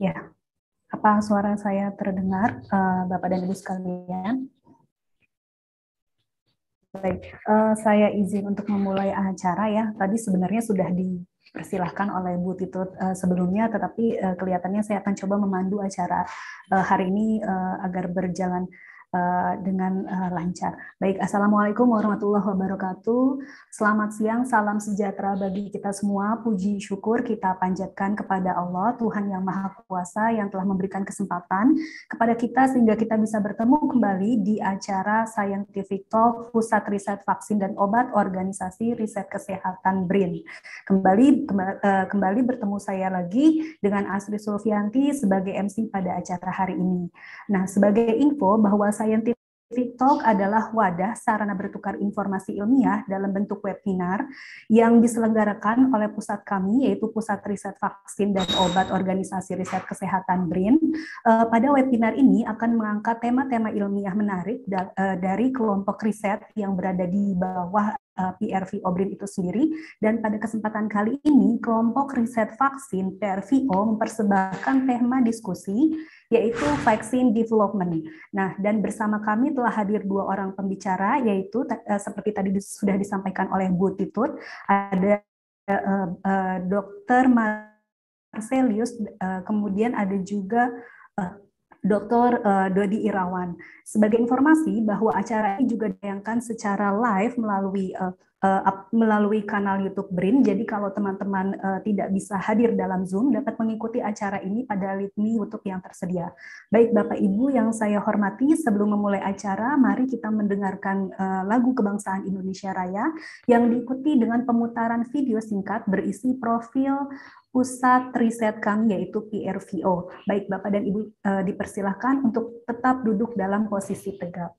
Ya, apa suara saya terdengar, uh, Bapak dan Ibu sekalian? Baik, uh, saya izin untuk memulai acara ya. Tadi sebenarnya sudah dipersilahkan oleh Bu Tito uh, eh, sebelumnya, tetapi uh, kelihatannya saya akan coba memandu acara uh, hari ini uh, agar berjalan Eh, dengan eh, lancar. Baik, Assalamualaikum warahmatullahi wabarakatuh. Selamat siang, salam sejahtera bagi kita semua. Puji syukur kita panjatkan kepada Allah, Tuhan Yang Maha Kuasa yang telah memberikan kesempatan kepada kita sehingga kita bisa bertemu kembali di acara Scientific Talk Pusat Riset Vaksin dan Obat Organisasi Riset Kesehatan BRIN. Kembali eh, kembali, bertemu saya lagi dengan Asri Sulfianti sebagai MC pada acara hari ini. Nah, sebagai info bahwa Scientific Talk adalah wadah sarana bertukar informasi ilmiah dalam bentuk webinar yang diselenggarakan oleh pusat kami yaitu Pusat Riset Vaksin dan Obat Organisasi Riset Kesehatan BRIN. Eh, pada webinar ini akan mengangkat tema-tema ilmiah menarik eh, dari kelompok riset yang berada di bawah Eh, PRV Obrin itu sendiri dan pada kesempatan kali ini kelompok riset vaksin PRVO mempersembahkan tema diskusi yaitu vaksin development. Nah, dan bersama kami telah hadir dua orang pembicara yaitu eh, seperti tadi sudah disampaikan oleh Bu Titut ada uh, eh, uh, Dr. Marcelius kemudian ada juga Dr. Eh, Dodi Irawan. Sebagai informasi bahwa acara ini juga ditayangkan secara live melalui eh, eh, melalui kanal YouTube BRIN. Jadi kalau teman-teman tidak bisa hadir dalam Zoom, dapat mengikuti acara ini pada litmi YouTube yang tersedia. Baik Bapak Ibu yang saya hormati, sebelum memulai acara, mari kita mendengarkan lagu kebangsaan Indonesia Raya yang diikuti dengan pemutaran video singkat berisi profil pusat riset kami yaitu PRVO. Baik Bapak dan Ibu eh, dipersilahkan untuk tetap duduk dalam posisi tegak.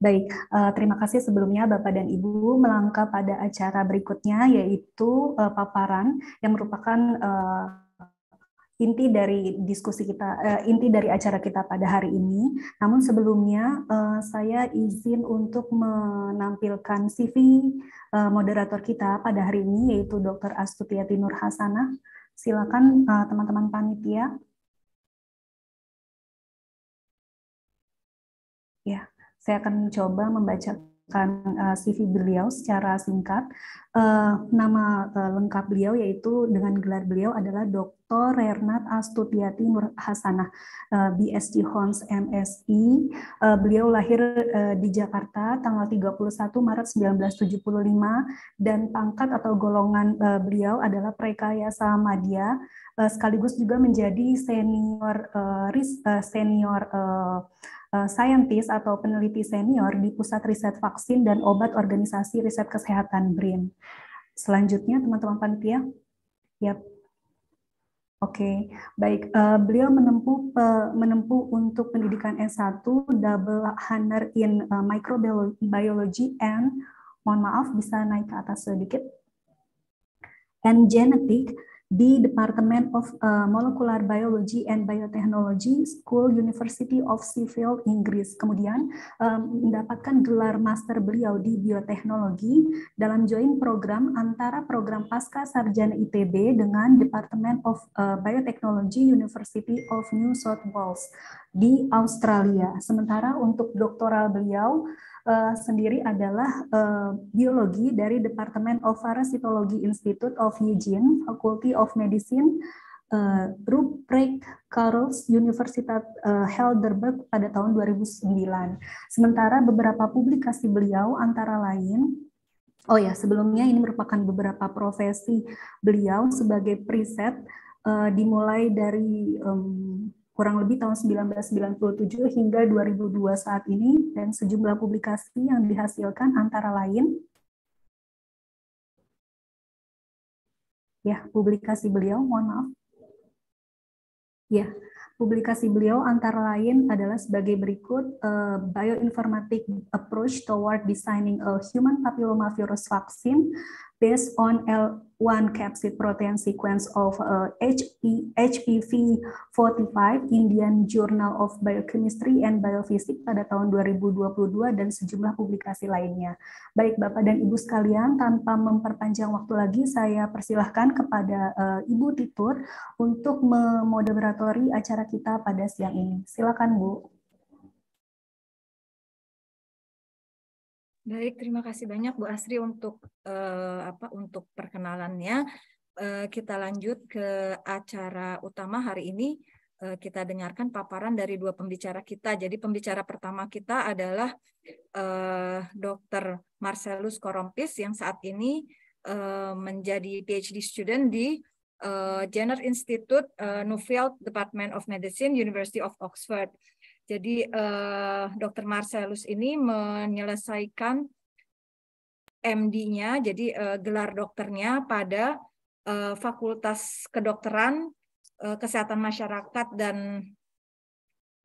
Baik, uh, terima kasih sebelumnya Bapak dan Ibu melangkah pada acara berikutnya yaitu uh, paparan yang merupakan uh, inti dari diskusi kita uh, inti dari acara kita pada hari ini. Namun sebelumnya uh, saya izin untuk menampilkan CV uh, moderator kita pada hari ini yaitu Dr. Astuti Nurhasana. Silakan teman-teman uh, teman -teman Saya akan mencoba membacakan uh, eh, CV beliau secara singkat. Eh, nama eh, lengkap beliau yaitu dengan gelar beliau adalah Dr. Renat Astutiati Nur Hasanah, uh, BSc Hons MSI. beliau lahir di Jakarta tanggal 31 Maret 1975 dan pangkat atau golongan beliau adalah Prekayasa Madya sekaligus juga menjadi senior senior Eh, scientist atau peneliti senior di Pusat Riset Vaksin dan Obat Organisasi Riset Kesehatan BRIN. Selanjutnya teman-teman panitia. Yep. Oke, okay, baik. Uh, beliau menempuh uh, menempuh untuk pendidikan S1 double honor in uh, microbiology and mohon maaf bisa naik ke atas sedikit and genetic di Department of eh, Molecular Biology and Biotechnology School University of Sheffield, Inggris. Kemudian eh, mendapatkan gelar master beliau di bioteknologi dalam join program antara program pasca sarjana ITB dengan Department of eh, Biotechnology University of New South Wales di Australia. Sementara untuk doktoral beliau uh, sendiri adalah uh, biologi dari Departemen of Parasitology Institute of Eugene, Faculty of Medicine, uh, Ruprecht Karls Universitas uh, Heidelberg pada tahun 2009. Sementara beberapa publikasi beliau antara lain Oh ya, sebelumnya ini merupakan beberapa profesi beliau sebagai preset uh, dimulai dari um, kurang lebih tahun 1997 hingga 2002 saat ini dan sejumlah publikasi yang dihasilkan antara lain ya publikasi beliau mohon maaf ya publikasi beliau antara lain adalah sebagai berikut uh, bioinformatic approach toward designing a human papillomavirus vaccine based on L1 capsid protein sequence of uh, HPV e, 45 Indian Journal of Biochemistry and Biophysics pada tahun 2022 dan sejumlah publikasi lainnya. Baik Bapak dan Ibu sekalian, tanpa memperpanjang waktu lagi, saya persilahkan kepada uh, Ibu Titur untuk memoderatori acara kita pada siang ini. Silakan Bu. Baik, terima kasih banyak Bu Asri untuk uh, apa untuk perkenalannya. Uh, kita lanjut ke acara utama hari ini. Uh, kita dengarkan paparan dari dua pembicara kita. Jadi pembicara pertama kita adalah uh, Dr. Marcelus Korompis yang saat ini uh, menjadi PhD student di uh, Jenner Institute, uh, Nuffield Department of Medicine, University of Oxford. Jadi uh, eh, Dr. Marcelus ini menyelesaikan MD-nya, jadi uh, gelar dokternya pada uh, Fakultas Kedokteran, uh, Kesehatan Masyarakat dan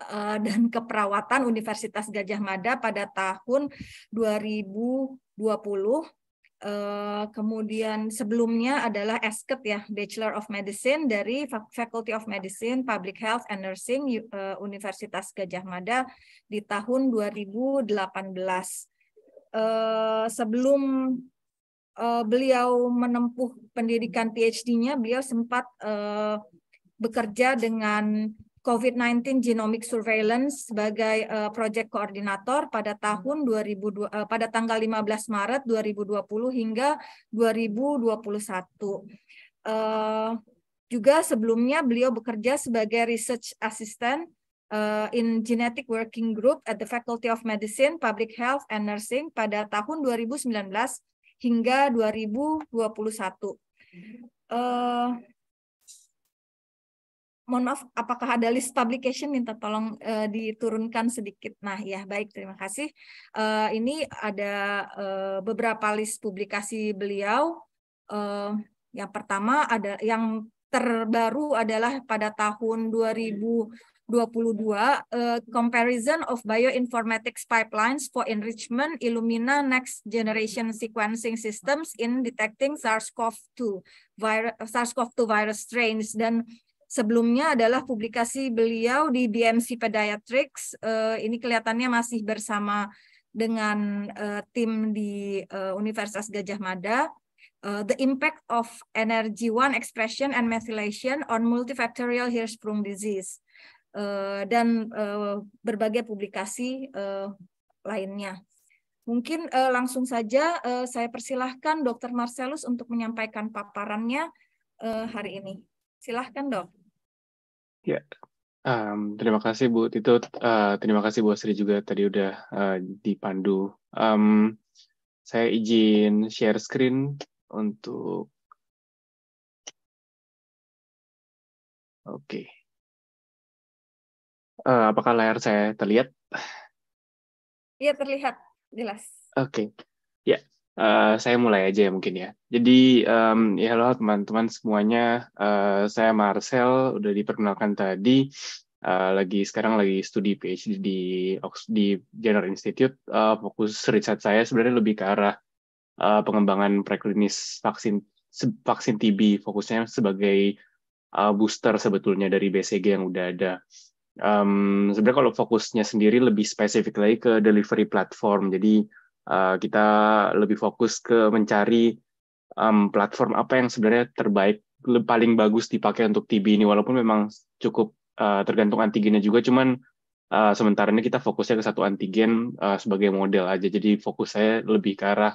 uh, dan Keperawatan Universitas Gajah Mada pada tahun 2020 Eh, kemudian sebelumnya adalah Esket ya, Bachelor of Medicine dari Faculty of Medicine, Public Health and Nursing eh, Universitas Gajah Mada di tahun 2018. Eh, sebelum beliau menempuh pendidikan PhD-nya, beliau sempat bekerja dengan COVID-19 Genomic Surveillance sebagai uh, project koordinator pada tahun 2002 uh, eh, pada tanggal 15 Maret 2020 hingga 2021. Uh, eh, juga sebelumnya beliau bekerja sebagai research assistant uh, in genetic working group at the Faculty of Medicine, Public Health and Nursing pada tahun 2019 hingga 2021. Uh, mohon maaf, apakah ada list publication minta tolong uh, diturunkan sedikit. Nah, ya baik, terima kasih. Uh, ini ada uh, beberapa list publikasi beliau. Uh, yang pertama ada yang terbaru adalah pada tahun 2022 uh, comparison of bioinformatics pipelines for enrichment Illumina next generation sequencing systems in detecting SARS-CoV-2 virus SARS-CoV-2 virus strains dan sebelumnya adalah publikasi beliau di BMC Pediatrics. Uh, ini kelihatannya masih bersama dengan uh, tim di uh, Universitas Gajah Mada. Uh, the impact of energy one expression and methylation on multifactorial Hirschsprung disease uh, dan uh, berbagai publikasi uh, lainnya. Mungkin uh, langsung saja uh, saya persilahkan Dr. Marcelus untuk menyampaikan paparannya uh, hari ini. Silahkan dok. Ya, Um, terima kasih Bu Tito, uh, terima kasih Bu Sri juga tadi udah uh, dipandu. Um, saya izin share screen untuk. Oke. Okay. Uh, eh, apakah layar saya terlihat? Iya terlihat, jelas. Oke. Okay. Ya, Uh, saya mulai aja ya mungkin ya. Jadi um, ya halo teman-teman semuanya, uh, saya Marcel udah diperkenalkan tadi. Uh, lagi sekarang lagi studi PhD di di Jenner Institute. Uh, fokus riset saya sebenarnya lebih ke arah uh, pengembangan preklinis vaksin vaksin TB fokusnya sebagai uh, booster sebetulnya dari BCG yang udah ada. Um, sebenarnya kalau fokusnya sendiri lebih spesifik lagi ke delivery platform. Jadi Eh, kita lebih fokus ke mencari um, platform apa yang sebenarnya terbaik paling bagus dipakai untuk TB ini walaupun memang cukup uh, tergantung antigennya juga cuman uh, sementara ini kita fokusnya ke satu antigen uh, sebagai model aja jadi fokus saya lebih ke arah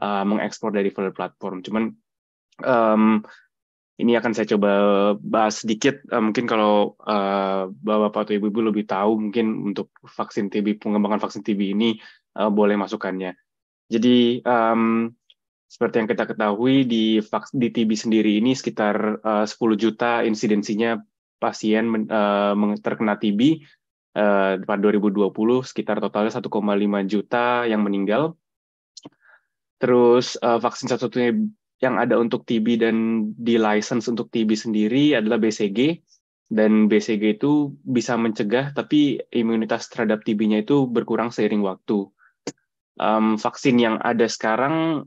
uh, mengekspor dari full platform cuman um, ini akan saya coba bahas sedikit uh, mungkin kalau uh, bapak atau ibu-ibu lebih tahu mungkin untuk vaksin TB pengembangan vaksin TB ini uh, boleh masukkannya. Jadi um, seperti yang kita ketahui di di TB sendiri ini sekitar eh, uh, 10 juta insidensinya pasien men, uh, terkena TB uh, pada 2020 sekitar totalnya 1,5 juta yang meninggal. Terus uh, vaksin satu-satunya yang ada untuk TB dan di license untuk TB sendiri adalah BCG dan BCG itu bisa mencegah tapi imunitas terhadap TB-nya itu berkurang seiring waktu um, vaksin yang ada sekarang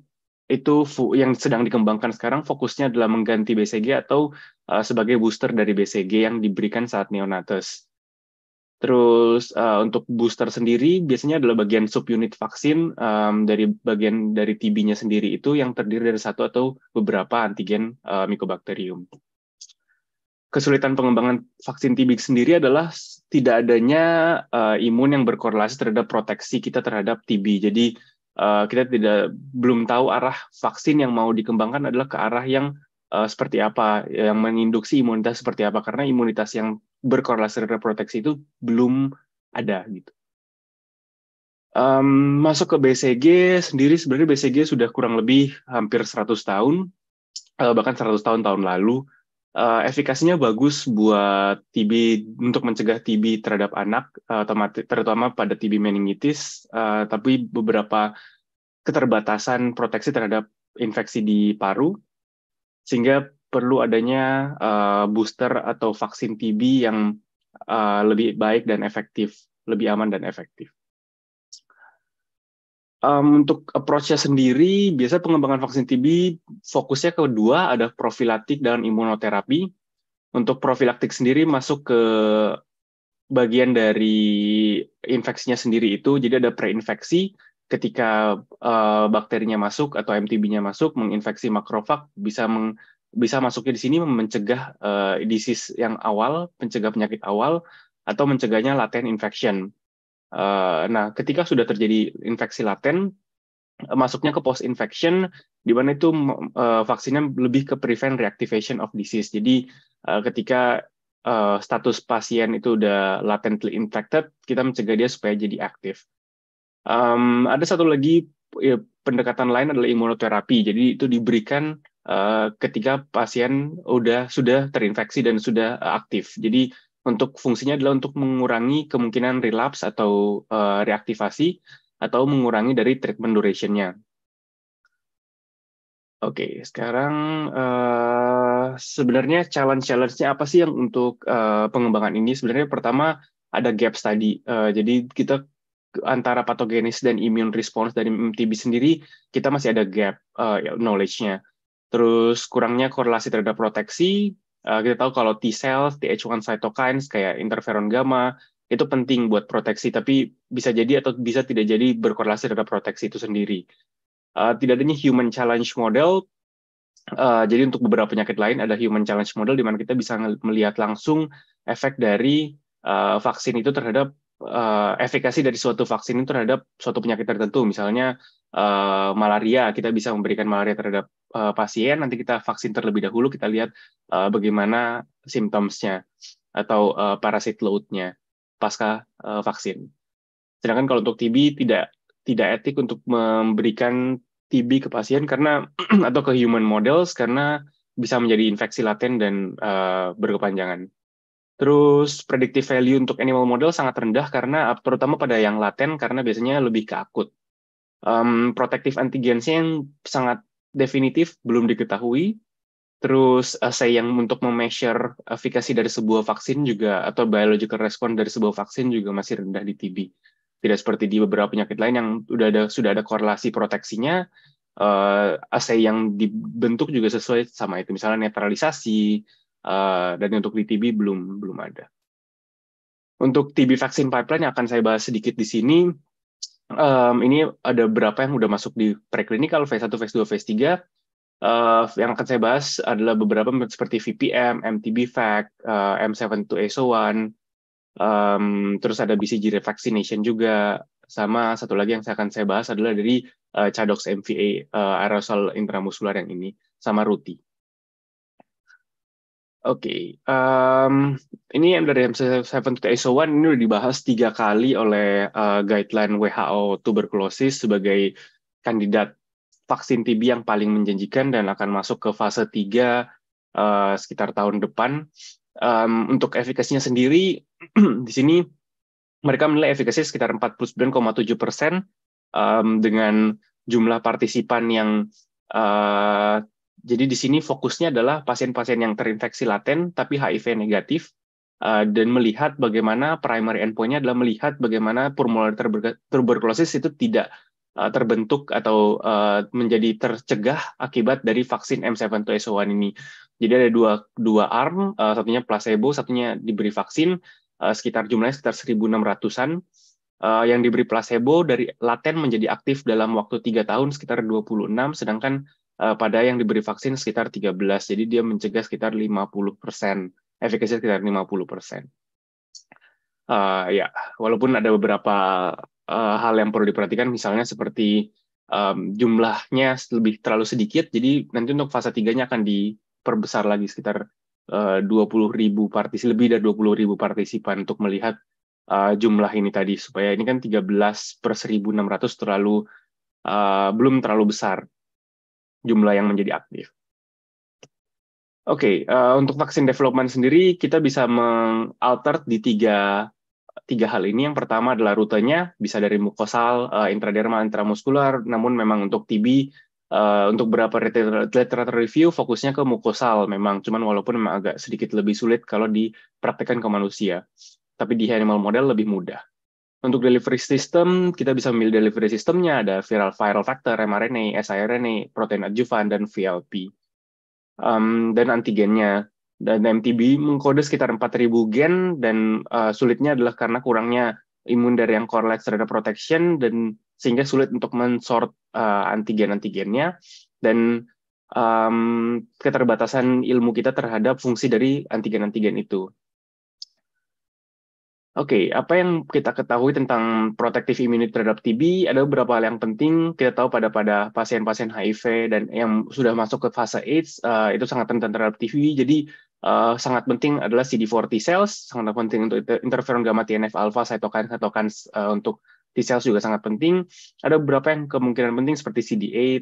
itu yang sedang dikembangkan sekarang fokusnya adalah mengganti BCG atau uh, sebagai booster dari BCG yang diberikan saat neonatus. Terus uh, untuk booster sendiri biasanya adalah bagian subunit vaksin um, dari bagian dari TB-nya sendiri itu yang terdiri dari satu atau beberapa antigen uh, eh, Mycobacterium kesulitan pengembangan vaksin TB sendiri adalah tidak adanya uh, imun yang berkorelasi terhadap proteksi kita terhadap TB. Jadi uh, kita tidak belum tahu arah vaksin yang mau dikembangkan adalah ke arah yang uh, seperti apa, yang menginduksi imunitas seperti apa karena imunitas yang berkorelasi terhadap proteksi itu belum ada gitu. Um, masuk ke BCG sendiri sebenarnya BCG sudah kurang lebih hampir 100 tahun uh, bahkan 100 tahun tahun lalu uh, efikasinya bagus buat TB untuk mencegah TB terhadap anak, uh, terutama pada TB meningitis, uh, tapi beberapa keterbatasan proteksi terhadap infeksi di paru, sehingga perlu adanya uh, booster atau vaksin TB yang uh, lebih baik dan efektif, lebih aman dan efektif um, untuk approach-nya sendiri, biasa pengembangan vaksin TB fokusnya kedua ada profilaktik dan imunoterapi. Untuk profilaktik sendiri masuk ke bagian dari infeksinya sendiri itu, jadi ada preinfeksi ketika uh, bakterinya masuk atau MTB-nya masuk menginfeksi makrofag bisa meng, bisa masuknya di sini mencegah uh, disease yang awal, pencegah penyakit awal atau mencegahnya latent infection. Eh, nah, ketika sudah terjadi infeksi laten, eh, masuknya ke post infection di mana itu eh, vaksinnya lebih ke prevent reactivation of disease. Jadi ketika status pasien itu udah latently infected, kita mencegah dia supaya jadi aktif. Um, ada satu lagi ya, pendekatan lain adalah imunoterapi. Jadi itu diberikan uh, ketika pasien udah sudah terinfeksi dan sudah aktif. Jadi untuk fungsinya adalah untuk mengurangi kemungkinan relapse atau uh, reaktivasi atau mengurangi dari treatment durationnya. Oke, okay, sekarang uh, sebenarnya challenge-challenge-nya apa sih yang untuk uh, pengembangan ini? Sebenarnya pertama ada gap tadi. Uh, jadi kita antara patogenis dan immune response dari MTB sendiri kita masih ada gap uh, knowledge-nya. Terus kurangnya korelasi terhadap proteksi, Eh, kita tahu kalau T cells, TH1 cytokines kayak interferon gamma itu penting buat proteksi, tapi bisa jadi atau bisa tidak jadi berkorelasi terhadap proteksi itu sendiri. Uh, tidak adanya human challenge model, uh, jadi untuk beberapa penyakit lain ada human challenge model di mana kita bisa melihat langsung efek dari uh, vaksin itu terhadap uh, efekasi dari suatu vaksin itu terhadap suatu penyakit tertentu, misalnya uh, malaria, kita bisa memberikan malaria terhadap uh, pasien, nanti kita vaksin terlebih dahulu, kita lihat uh, bagaimana simptomsnya atau uh, parasit loadnya pasca uh, vaksin. Sedangkan kalau untuk TB tidak tidak etik untuk memberikan TB ke pasien karena atau ke human models karena bisa menjadi infeksi laten dan uh, berkepanjangan. Terus predictive value untuk animal model sangat rendah karena terutama pada yang laten karena biasanya lebih ke akut. Um, protective antigensnya yang sangat definitif belum diketahui. Terus assay eh, yang untuk memeasure efikasi dari sebuah vaksin juga atau biological response dari sebuah vaksin juga masih rendah di TB. Tidak seperti di beberapa penyakit lain yang sudah ada sudah ada korelasi proteksinya, uh, eh, assay eh, yang dibentuk juga sesuai sama itu. Misalnya netralisasi uh, dan untuk di TB belum belum ada. Untuk TB vaksin pipeline yang akan saya bahas sedikit di sini, um, ini ada berapa yang udah masuk di preklinikal, phase 1, phase 2, phase 3. Uh, eh, yang akan saya bahas adalah beberapa seperti VPM, MTBVAC, uh, eh, M72SO1, um, terus ada BCG revaccination juga, sama satu lagi yang saya akan saya bahas adalah dari uh, eh, Cadox MVA, uh, aerosol intramuscular yang ini, sama RUTI. Oke, okay. um, ini yang dari MC7 to ISO1 ini sudah dibahas tiga kali oleh uh, guideline WHO Tuberculosis sebagai kandidat vaksin TB yang paling menjanjikan dan akan masuk ke fase 3 uh, eh, sekitar tahun depan. Um, untuk efikasinya sendiri, di sini mereka menilai efikasi sekitar 49,7 persen um, dengan jumlah partisipan yang uh, jadi di sini fokusnya adalah pasien-pasien yang terinfeksi laten tapi HIV negatif eh, dan melihat bagaimana primary endpointnya adalah melihat bagaimana formulir tuber itu tidak eh, terbentuk atau eh, menjadi tercegah akibat dari vaksin m 72 so 1 ini. Jadi ada dua dua arm, satunya placebo, satunya diberi vaksin sekitar jumlahnya sekitar 1.600-an. Uh, yang diberi placebo dari laten menjadi aktif dalam waktu tiga tahun sekitar 26, sedangkan Eh, pada yang diberi vaksin sekitar 13. Jadi dia mencegah sekitar 50%, efekasi sekitar 50%. Uh, eh, ya, walaupun ada beberapa uh, hal yang perlu diperhatikan, misalnya seperti um, jumlahnya lebih terlalu sedikit, jadi nanti untuk fase 3-nya akan diperbesar lagi sekitar uh, 20.000 partisi, lebih dari 20.000 partisipan untuk melihat uh, jumlah ini tadi, supaya ini kan 13 per 1.600 terlalu, uh, belum terlalu besar jumlah yang menjadi aktif. Oke, okay, uh, eh, untuk vaksin development sendiri kita bisa mengalter di tiga tiga hal ini. Yang pertama adalah rutenya bisa dari mukosal, uh, eh, intraderma, intramuskular. Namun memang untuk TB uh, eh, untuk beberapa literature review fokusnya ke mukosal memang. Cuman walaupun memang agak sedikit lebih sulit kalau dipraktekkan ke manusia. Tapi di animal model lebih mudah untuk delivery system, kita bisa memilih delivery systemnya, ada viral viral factor, mRNA, siRNA, protein adjuvan, dan VLP. Um, dan antigennya. Dan MTB mengkode sekitar 4.000 gen, dan uh, sulitnya adalah karena kurangnya imun dari yang correlate terhadap protection, dan sehingga sulit untuk mensort uh, antigen-antigennya. Dan um, keterbatasan ilmu kita terhadap fungsi dari antigen-antigen itu. Oke, okay, apa yang kita ketahui tentang protektif immunity terhadap TB ada beberapa hal yang penting kita tahu pada pada pasien-pasien HIV dan yang sudah masuk ke fase AIDS uh, itu sangat rentan terhadap TB. Jadi uh, sangat penting adalah CD4 T cells, sangat penting untuk interferon gamma TNF alpha, cytokine cytokine uh, untuk T cells juga sangat penting. Ada beberapa yang kemungkinan penting seperti CD8, uh, eh,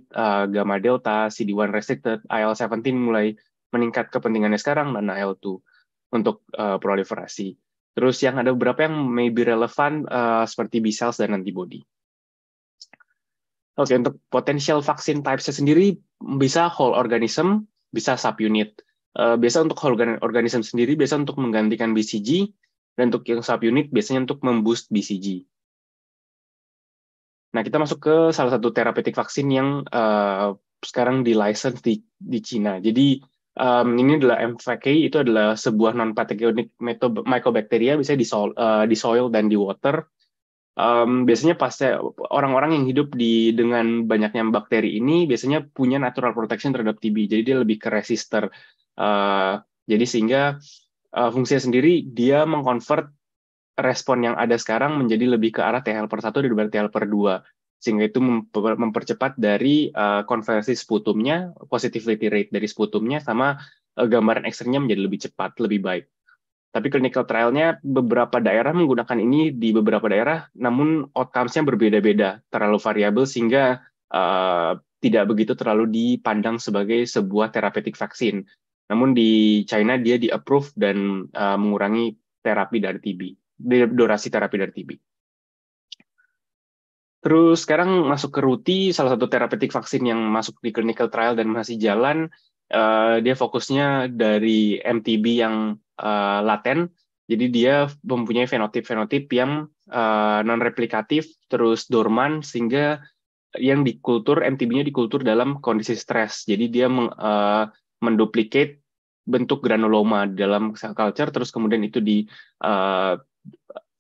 gamma delta, CD1 restricted, IL-17 mulai meningkat kepentingannya sekarang dan IL-2 untuk uh, proliferasi. Terus yang ada beberapa yang maybe relevan uh, seperti B-cells dan antibody. Oke, okay, untuk potensial vaksin types sendiri bisa whole organism, bisa subunit. Uh, biasa untuk whole organism sendiri biasa untuk menggantikan BCG, dan untuk yang subunit biasanya untuk memboost BCG. Nah, kita masuk ke salah satu terapeutik vaksin yang uh, sekarang di license di, di Cina. Jadi, um, ini adalah MVK itu adalah sebuah non pathogenic mycobacteria bisa di soil, uh, eh, di soil dan di water. Um, biasanya pasti orang-orang yang hidup di dengan banyaknya bakteri ini biasanya punya natural protection terhadap TB. Jadi dia lebih ke resistor. Uh, eh, jadi sehingga uh, fungsinya sendiri dia mengkonvert respon yang ada sekarang menjadi lebih ke arah T helper 1 daripada T helper 2 sehingga itu mempercepat dari uh, konversi sputumnya, positivity rate dari sputumnya sama uh, gambaran eksternya menjadi lebih cepat, lebih baik. Tapi clinical trial-nya beberapa daerah menggunakan ini di beberapa daerah, namun outcomes-nya berbeda-beda, terlalu variabel sehingga uh, tidak begitu terlalu dipandang sebagai sebuah terapeutik vaksin. Namun di China dia di approve dan uh, mengurangi terapi dari TB, durasi terapi dari TB. Terus sekarang masuk ke Ruti, salah satu terapeutik vaksin yang masuk di clinical trial dan masih jalan. Uh, dia fokusnya dari MTB yang uh, laten, jadi dia mempunyai fenotip-fenotip yang uh, non-replikatif, terus dorman, sehingga yang dikultur MTB-nya dikultur dalam kondisi stres. Jadi dia meng, uh, menduplikat bentuk granuloma dalam cell culture, terus kemudian itu di uh,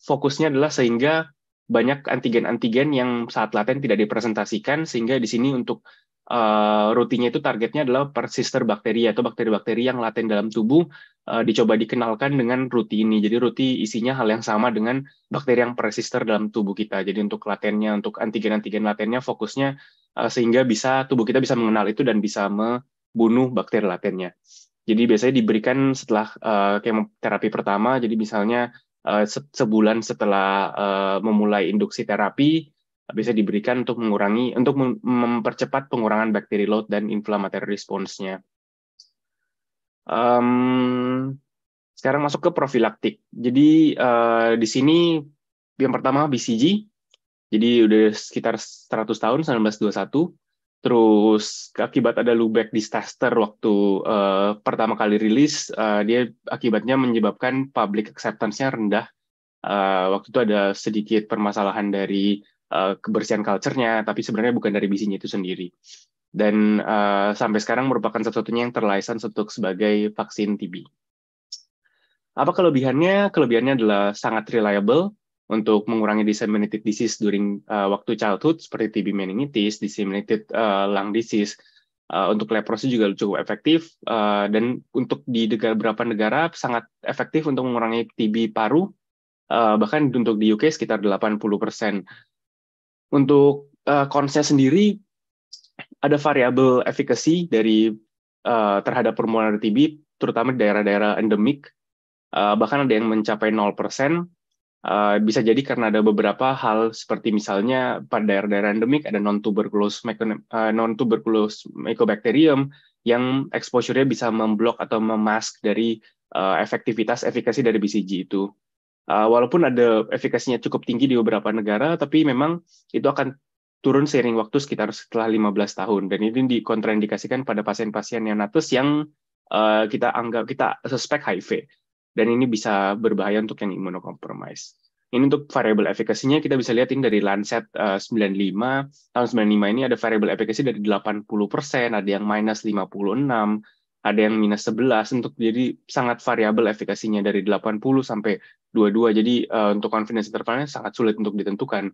fokusnya adalah sehingga banyak antigen-antigen yang saat laten tidak dipresentasikan sehingga di sini untuk uh, eh, rutinnya itu targetnya adalah persister bakteri atau bakteri-bakteri yang laten dalam tubuh uh, dicoba dikenalkan dengan ruti ini. Jadi ruti isinya hal yang sama dengan bakteri yang persister dalam tubuh kita. Jadi untuk latennya, untuk antigen-antigen latennya fokusnya uh, sehingga bisa tubuh kita bisa mengenal itu dan bisa membunuh bakteri latennya. Jadi biasanya diberikan setelah uh, kemoterapi pertama. Jadi misalnya Eh, sebulan setelah eh, memulai induksi terapi bisa diberikan untuk mengurangi untuk mempercepat pengurangan bakteri load dan inflammatory response-nya. Um, sekarang masuk ke profilaktik. Jadi uh, di sini yang pertama BCG. Jadi udah sekitar 100 tahun 1921 Terus akibat ada Lubeck disaster waktu uh, pertama kali rilis, uh, dia akibatnya menyebabkan public acceptance-nya rendah. Uh, waktu itu ada sedikit permasalahan dari uh, kebersihan culture-nya, tapi sebenarnya bukan dari bisinya itu sendiri. Dan uh, sampai sekarang merupakan satu-satunya yang terlisens untuk sebagai vaksin TB. Apa kelebihannya? Kelebihannya adalah sangat reliable, untuk mengurangi disseminated disease during uh, waktu childhood seperti TB meningitis, disseminated uh, lung disease. Uh, untuk leprosi juga cukup efektif uh, dan untuk di negara beberapa negara sangat efektif untuk mengurangi TB paru uh, bahkan untuk di UK sekitar 80%. Untuk uh, konsep sendiri ada variabel efikasi dari uh, terhadap permulaan TB terutama di daerah-daerah endemik uh, bahkan ada yang mencapai 0%, Eh, bisa jadi karena ada beberapa hal seperti misalnya pada daerah-daerah endemik ada non tuberculosis uh, eh, non tuberculosis mycobacterium yang exposure-nya bisa memblok atau memask dari uh, efektivitas efikasi dari BCG itu. Uh, walaupun ada efikasinya cukup tinggi di beberapa negara, tapi memang itu akan turun seiring waktu sekitar setelah 15 tahun dan ini dikontraindikasikan pada pasien-pasien neonatus yang uh, kita anggap kita suspek HIV dan ini bisa berbahaya untuk yang imunokompromis. Ini untuk variabel efekasinya kita bisa lihat ini dari Lancet eh, uh, 95 tahun 95 ini ada variabel efekasi dari 80%, ada yang minus 56, ada yang minus 11 untuk jadi sangat variabel efekasinya dari 80 sampai 22. Jadi eh, untuk confidence intervalnya sangat sulit untuk ditentukan.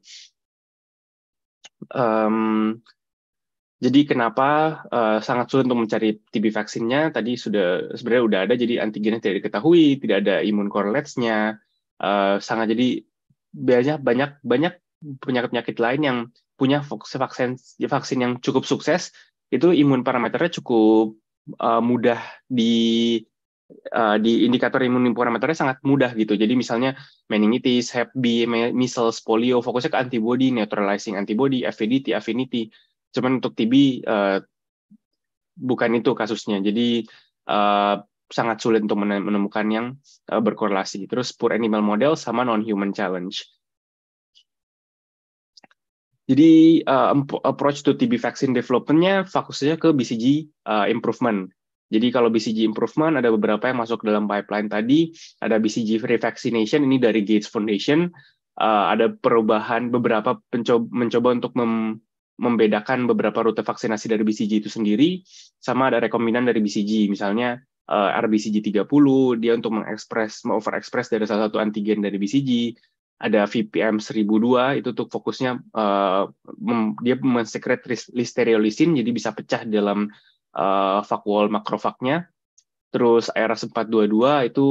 Jadi kenapa uh, sangat sulit untuk mencari TB vaksinnya? Tadi sudah sebenarnya sudah ada, jadi antigennya tidak diketahui, tidak ada imun correlates uh, eh, sangat jadi banyak banyak banyak penyakit-penyakit lain yang punya vaksin vaksin yang cukup sukses itu imun parameternya cukup uh, mudah di uh, di indikator imun parameternya sangat mudah gitu. Jadi misalnya meningitis, Hep B, measles, polio, fokusnya ke antibody, neutralizing antibody, affinity affinity. Cuman untuk TB uh, eh, bukan itu kasusnya. Jadi uh, sangat sulit untuk menemukan yang uh, berkorelasi. Terus poor animal model sama non-human challenge. Jadi uh, approach to TB vaccine development fokusnya ke BCG uh, improvement. Jadi kalau BCG improvement ada beberapa yang masuk dalam pipeline tadi, ada BCG revaccination ini dari Gates Foundation, uh, ada perubahan beberapa mencoba, mencoba untuk mem, membedakan beberapa rute vaksinasi dari BCG itu sendiri sama ada rekombinan dari BCG misalnya uh, RBCG 30 dia untuk mengekspres mengoverexpress dari salah satu antigen dari BCG ada VPM 1002 itu untuk fokusnya uh, mem, dia mensekret listeriolisin jadi bisa pecah dalam uh, eh, vakuol makrofagnya terus era 422 itu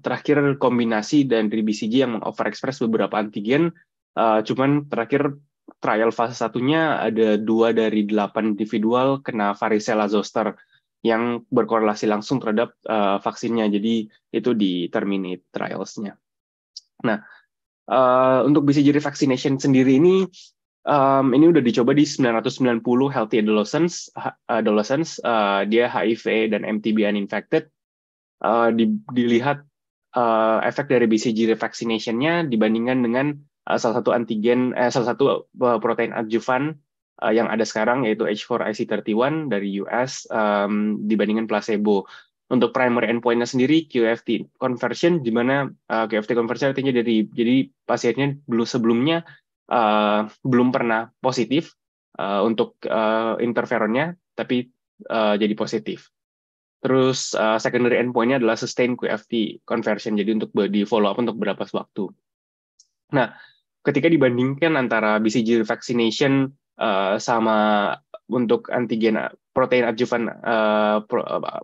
terakhir kombinasi dan dari BCG yang mengoverexpress beberapa antigen uh, cuman terakhir trial fase satunya ada dua dari delapan individual kena varicella zoster yang berkorelasi langsung terhadap uh, vaksinnya. Jadi itu di terminate trials-nya. Nah, uh, untuk BCG vaccination sendiri ini um, ini udah dicoba di 990 healthy adolescents, adolescents uh, dia HIV dan MTB uninfected. Uh, di, dilihat uh, efek dari BCG vaccination-nya dibandingkan dengan Eh, salah satu antigen eh, salah satu eh, protein adjuvan uh, yang ada sekarang yaitu H4IC31 dari US um, dibandingkan placebo. Untuk primary endpointnya sendiri QFT conversion di mana uh, QFT conversion artinya dari jadi pasiennya belum sebelumnya uh, belum pernah positif uh, untuk uh, interferonnya tapi uh, jadi positif. Terus uh, secondary endpointnya adalah sustain QFT conversion jadi untuk di follow up untuk berapa waktu. Nah, ketika dibandingkan antara BCG vaccination uh, sama untuk antigen protein adjuvan uh, eh, pro, uh,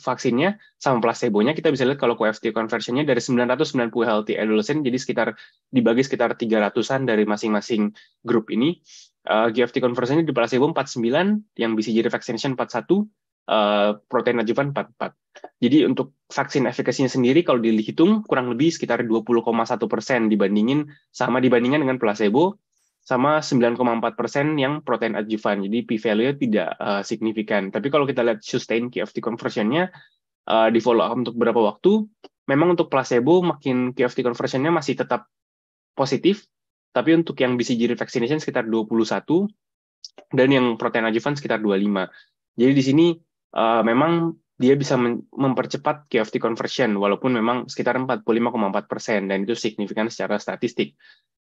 vaksinnya sama placebo nya, kita bisa lihat kalau QFT conversion-nya dari 990 healthy adolescent jadi sekitar dibagi sekitar 300-an dari masing-masing grup ini uh, eh, GFT conversion-nya di placebo 49 yang BCG vaccination 41 Eh, protein adjuvan 44. Jadi untuk vaksin efekasinya sendiri kalau dihitung kurang lebih sekitar 20,1 persen dibandingin sama dibandingkan dengan placebo sama 9,4 persen yang protein adjuvan. Jadi p-value tidak uh, signifikan. Tapi kalau kita lihat sustain KFT conversionnya uh, di follow up untuk beberapa waktu, memang untuk placebo makin KFT conversionnya masih tetap positif, tapi untuk yang BCG revaccination sekitar 21 dan yang protein adjuvan sekitar 25. Jadi di sini uh, memang dia bisa mempercepat QFT conversion walaupun memang sekitar 45,4 persen dan itu signifikan secara statistik.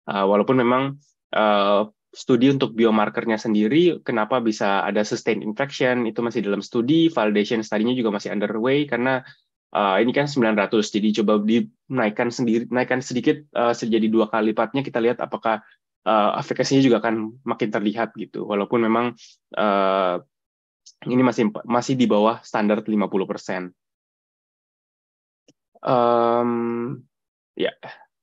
Uh, walaupun memang uh, studi untuk biomarkernya sendiri kenapa bisa ada sustained infection itu masih dalam studi, validation studinya juga masih underway karena uh, ini kan 900 jadi coba dinaikkan sendiri naikkan sedikit uh, jadi dua kali lipatnya kita lihat apakah uh, efekasinya juga akan makin terlihat gitu. Walaupun memang uh, ini masih masih di bawah standar 50%. Um, ya,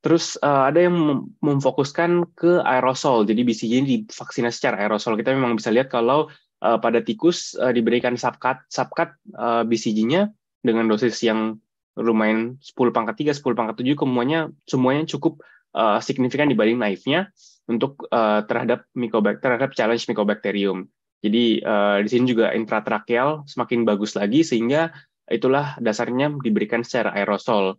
terus uh, ada yang memfokuskan ke aerosol. Jadi BCG ini divaksinasi secara aerosol. Kita memang bisa lihat kalau uh, pada tikus uh, diberikan subcut subcut uh, BCG-nya dengan dosis yang lumayan 10 pangkat 3, 10 pangkat 7 semuanya semuanya cukup uh, signifikan dibanding naifnya untuk uh, terhadap mikobak terhadap challenge Mycobacterium. Jadi uh, di sini juga intratrakial semakin bagus lagi sehingga itulah dasarnya diberikan secara aerosol.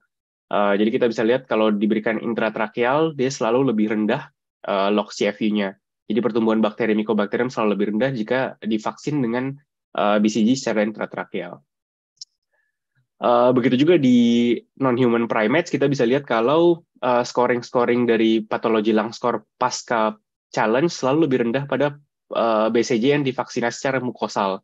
Uh, jadi kita bisa lihat kalau diberikan intratrakial dia selalu lebih rendah uh, log CFU-nya. Jadi pertumbuhan bakteri mikobakterium selalu lebih rendah jika divaksin dengan uh, BCG secara intratrakial. Uh, begitu juga di non-human primates kita bisa lihat kalau scoring scoring-scoring dari patologi lung score pasca challenge selalu lebih rendah pada uh, yang divaksinasi secara mukosal.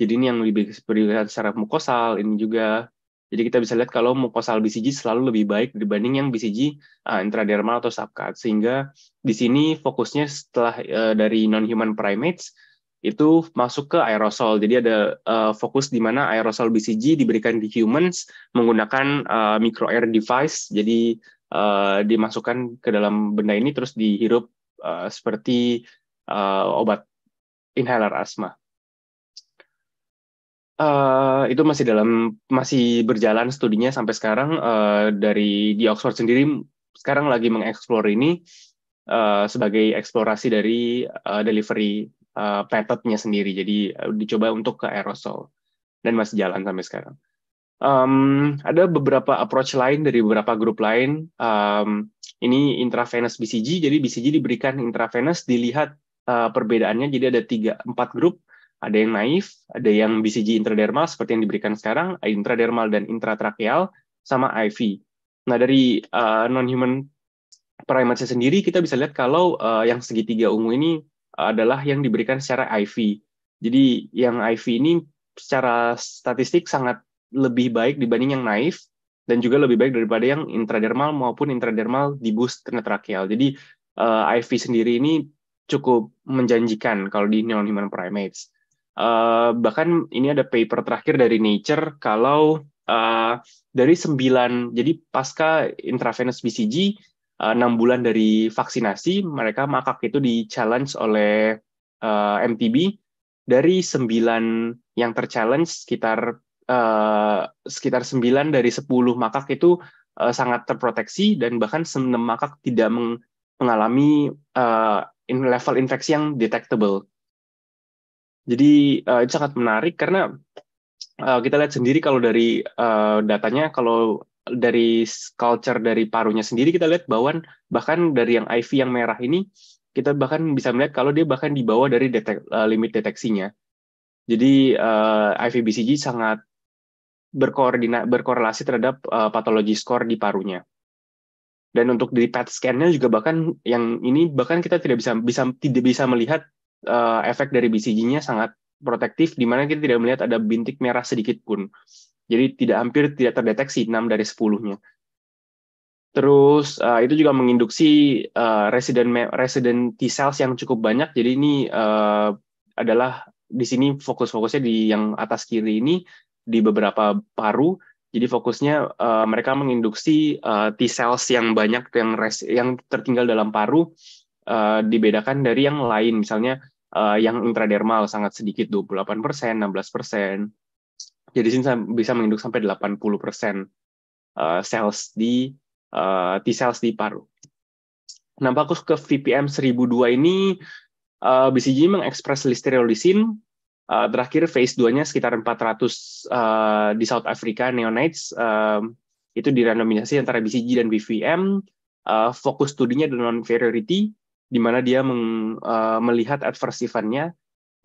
Jadi ini yang lebih diberikan secara mukosal, ini juga. Jadi kita bisa lihat kalau mukosal BCG selalu lebih baik dibanding yang BCG uh, eh, intradermal atau subcut. Sehingga di sini fokusnya setelah uh, dari non-human primates itu masuk ke aerosol. Jadi ada uh, fokus di mana aerosol BCG diberikan di humans menggunakan uh, micro air device. Jadi uh, dimasukkan ke dalam benda ini terus dihirup uh, seperti uh, obat inhaler asma. Uh, itu masih dalam masih berjalan studinya sampai sekarang uh, dari di Oxford sendiri sekarang lagi mengeksplor ini uh, sebagai eksplorasi dari uh, delivery uh, sendiri jadi uh, dicoba untuk ke aerosol dan masih jalan sampai sekarang. Um, ada beberapa approach lain dari beberapa grup lain. Um, ini intravenous BCG, jadi BCG diberikan intravenous dilihat uh, perbedaannya jadi ada tiga empat grup ada yang naif ada yang BCG intradermal seperti yang diberikan sekarang intradermal dan intratracheal sama IV nah dari uh, eh, non human primatesnya sendiri kita bisa lihat kalau uh, yang segitiga ungu ini adalah yang diberikan secara IV jadi yang IV ini secara statistik sangat lebih baik dibanding yang naif dan juga lebih baik daripada yang intradermal maupun intradermal di boost tracheal. Jadi uh, IV sendiri ini cukup menjanjikan kalau di non-human primates. Uh, bahkan ini ada paper terakhir dari Nature kalau uh, dari 9 jadi pasca intravenous BCG uh, eh, 6 bulan dari vaksinasi mereka makak itu di challenge oleh uh, MTB dari 9 yang terchallenge sekitar uh, sekitar 9 dari 10 makak itu uh, sangat terproteksi dan bahkan 6 makak tidak meng, mengalami uh, in level infeksi yang detectable. Jadi uh, itu sangat menarik karena uh, kita lihat sendiri kalau dari uh, datanya kalau dari culture dari parunya sendiri kita lihat bahwa bahkan dari yang IV yang merah ini kita bahkan bisa melihat kalau dia bahkan di bawah dari detek, uh, limit deteksinya. Jadi uh, IVBCG sangat berkoordinat berkorelasi terhadap uh, patologi skor di parunya dan untuk di PET scan-nya juga bahkan yang ini bahkan kita tidak bisa bisa tidak bisa melihat uh, efek dari BCG-nya sangat protektif di mana kita tidak melihat ada bintik merah sedikit pun. Jadi tidak hampir tidak terdeteksi 6 dari 10-nya. Terus uh, itu juga menginduksi uh, resident resident T cells yang cukup banyak. Jadi ini uh, adalah di sini fokus-fokusnya di yang atas kiri ini di beberapa paru jadi fokusnya uh, mereka menginduksi uh, T cells yang banyak yang res, yang tertinggal dalam paru uh, dibedakan dari yang lain misalnya uh, yang intradermal sangat sedikit 28%, 16%. Jadi sini bisa menginduk sampai 80% uh, cells di uh, T cells di paru. Nah, fokus ke VPM 1002 ini uh, BCG mengekspres listeriolisin Uh, terakhir phase 2-nya sekitar 400 uh, eh, di South Africa Neonites uh, itu dirandomisasi antara BCG dan BVM. Uh, fokus studinya adalah non-inferiority, di mana dia meng, uh, melihat adverse event-nya.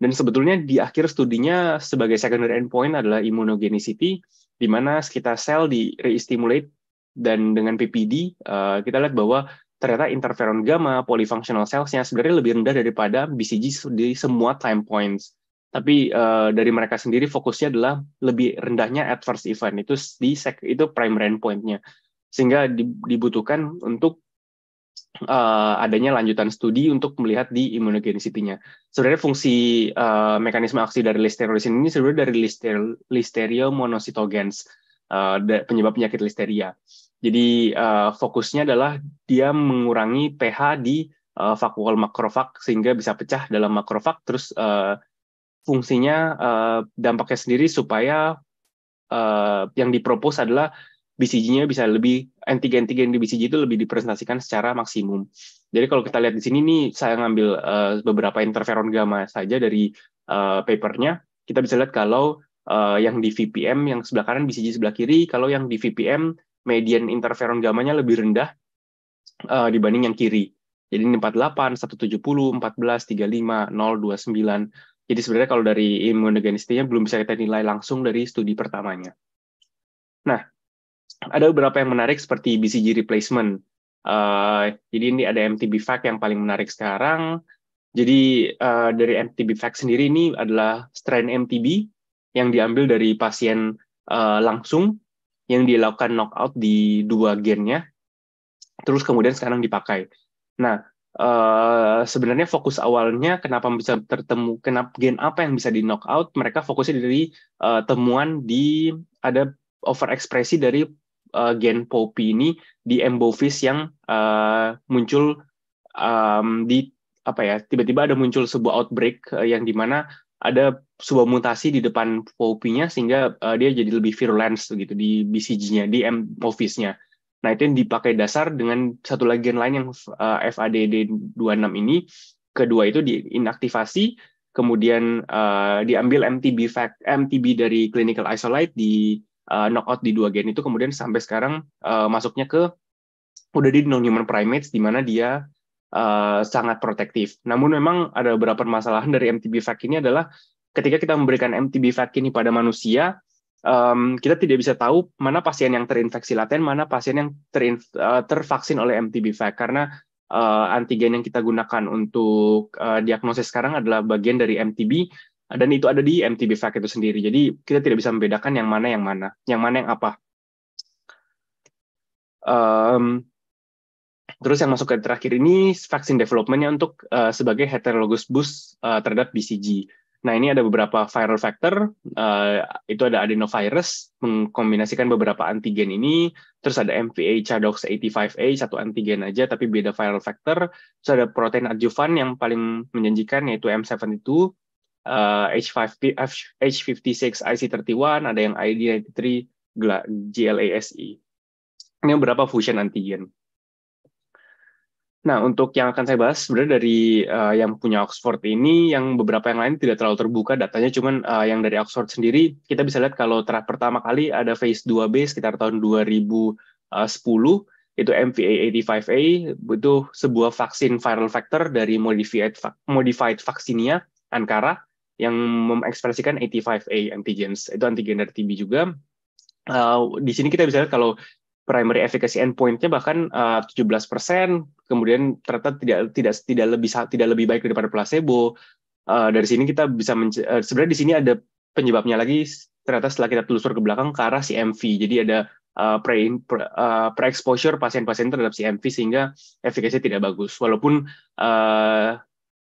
Dan sebetulnya di akhir studinya sebagai secondary endpoint adalah immunogenicity, di mana sekitar sel di re-stimulate dan dengan PPD, uh, kita lihat bahwa ternyata interferon gamma, polyfunctional cells-nya sebenarnya lebih rendah daripada BCG di semua time points tapi uh, dari mereka sendiri fokusnya adalah lebih rendahnya adverse event itu di itu primary endpointnya sehingga dibutuhkan untuk uh, adanya lanjutan studi untuk melihat di immunogenicity-nya. Sebenarnya fungsi uh, mekanisme aksi dari listeriosin ini sebenarnya dari lister, listeria monocytogens uh, penyebab penyakit listeria. Jadi uh, fokusnya adalah dia mengurangi pH di uh, vakuol makrofag sehingga bisa pecah dalam makrofag terus uh, fungsinya uh, dampaknya sendiri supaya uh, yang dipropos adalah BCG-nya bisa lebih antigen-antigen di BCG itu lebih dipresentasikan secara maksimum. Jadi kalau kita lihat di sini nih saya ngambil uh, beberapa interferon gamma saja dari uh, papernya, kita bisa lihat kalau uh, yang di VPM yang sebelah kanan BCG sebelah kiri, kalau yang di VPM median interferon gamanya lebih rendah uh, dibanding yang kiri. Jadi ini 48, 170, 14, 35, 0, 29. Jadi sebenarnya kalau dari imunogenisitinya belum bisa kita nilai langsung dari studi pertamanya. Nah, ada beberapa yang menarik seperti BCG replacement. Uh, jadi ini ada MTB fact yang paling menarik sekarang. Jadi uh, dari fact sendiri ini adalah strain MTB yang diambil dari pasien uh, langsung yang dilakukan knockout di dua gennya, terus kemudian sekarang dipakai. Nah, uh, sebenarnya fokus awalnya kenapa bisa tertemu kenapa gen apa yang bisa di knockout mereka fokusnya dari uh, temuan di ada over ekspresi dari uh, gen POPI ini di embofis yang uh, muncul um, di apa ya tiba-tiba ada muncul sebuah outbreak uh, yang dimana ada sebuah mutasi di depan popinya sehingga uh, dia jadi lebih virulence gitu di BCG-nya di embofisnya nya Nah, itu yang dipakai dasar dengan satu lagian lain yang eh, uh, FADD26 ini. Kedua itu diinaktivasi, kemudian uh, diambil MTB fact, MTB dari clinical isolate di uh, knockout di dua gen itu kemudian sampai sekarang uh, masuknya ke udah di non-human primates di mana dia uh, sangat protektif. Namun memang ada beberapa permasalahan dari MTB fact ini adalah ketika kita memberikan MTB fact ini pada manusia, um, kita tidak bisa tahu mana pasien yang terinfeksi laten, mana pasien yang terinf, uh, tervaksin oleh vac karena uh, antigen yang kita gunakan untuk uh, diagnosis sekarang adalah bagian dari MTB dan itu ada di Mtb vac itu sendiri. Jadi kita tidak bisa membedakan yang mana yang mana, yang mana yang apa. Um, terus yang masuk ke terakhir ini vaksin developmentnya untuk uh, sebagai heterologus boost uh, terhadap BCG Nah, ini ada beberapa viral factor, uh, itu ada adenovirus, mengkombinasikan beberapa antigen ini, terus ada MVA ChAdOx 85A, satu antigen aja, tapi beda viral factor, terus ada protein adjuvan yang paling menjanjikan, yaitu M72, uh, H5, H56 IC31, ada yang ID93 GLASE. Ini beberapa fusion antigen. Nah, untuk yang akan saya bahas sebenarnya dari uh, yang punya Oxford ini, yang beberapa yang lain tidak terlalu terbuka datanya, cuman uh, yang dari Oxford sendiri kita bisa lihat kalau terakhir pertama kali ada phase 2B sekitar tahun 2010 eh, itu MVA85A itu sebuah vaksin viral vector dari modified modified vaccinia Ankara yang mengekspresikan 85A antigens itu antigen dari TB juga. Uh, di sini kita bisa lihat kalau primary efficacy endpointnya bahkan eh, uh, 17%, kemudian ternyata tidak tidak tidak lebih tidak lebih baik daripada placebo. Uh, dari sini kita bisa uh, sebenarnya di sini ada penyebabnya lagi ternyata setelah kita telusur ke belakang ke arah CMV. Jadi ada uh, pre, pre, uh, exposure pasien-pasien terhadap CMV sehingga efikasi tidak bagus. Walaupun uh,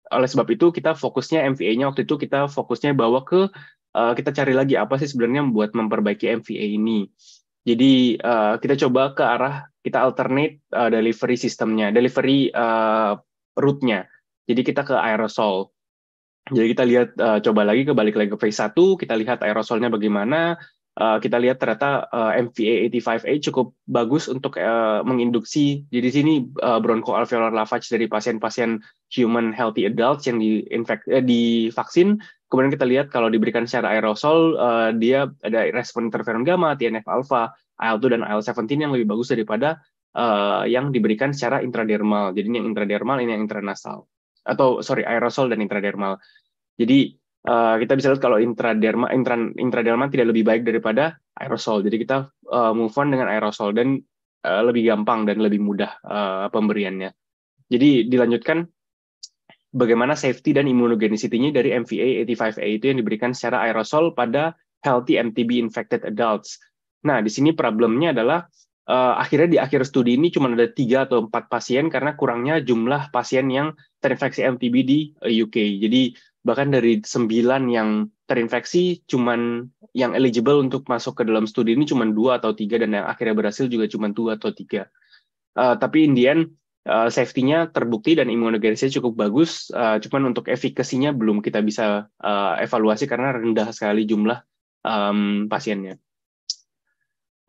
oleh sebab itu kita fokusnya MVA-nya waktu itu kita fokusnya bawa ke uh, kita cari lagi apa sih sebenarnya membuat memperbaiki MVA ini. Jadi uh, kita coba ke arah kita alternate uh, delivery sistemnya, delivery uh, route-nya. Jadi kita ke aerosol. Jadi kita lihat uh, coba lagi ke balik lagi ke phase 1, kita lihat aerosolnya bagaimana, Eh, kita lihat ternyata uh, eh, MVA85A cukup bagus untuk uh, menginduksi. Jadi sini uh, alveolar lavage dari pasien-pasien human healthy adults yang diinfek eh, divaksin. Kemudian kita lihat kalau diberikan secara aerosol, uh, dia ada respon interferon gamma, TNF-alpha, IL-2 dan IL-17 yang lebih bagus daripada uh, yang diberikan secara intradermal. Jadi ini yang intradermal, ini yang intranasal. Atau sorry, aerosol dan intradermal. Jadi Eh, kita bisa lihat kalau intraderma intra, intraderma tidak lebih baik daripada aerosol. Jadi kita uh, move on dengan aerosol dan uh, lebih gampang dan lebih mudah uh, pemberiannya. Jadi dilanjutkan bagaimana safety dan immunogenicity-nya dari MVA 85A itu yang diberikan secara aerosol pada healthy MTB infected adults. Nah, di sini problemnya adalah uh, akhirnya di akhir studi ini cuma ada tiga atau empat pasien karena kurangnya jumlah pasien yang terinfeksi MTB di UK. Jadi bahkan dari sembilan yang terinfeksi cuman yang eligible untuk masuk ke dalam studi ini cuman dua atau tiga dan yang akhirnya berhasil juga cuman dua atau tiga uh, tapi Indian uh, eh, safety-nya terbukti dan imunogenisnya cukup bagus uh, cuman untuk efikasinya belum kita bisa uh, evaluasi karena rendah sekali jumlah um, pasiennya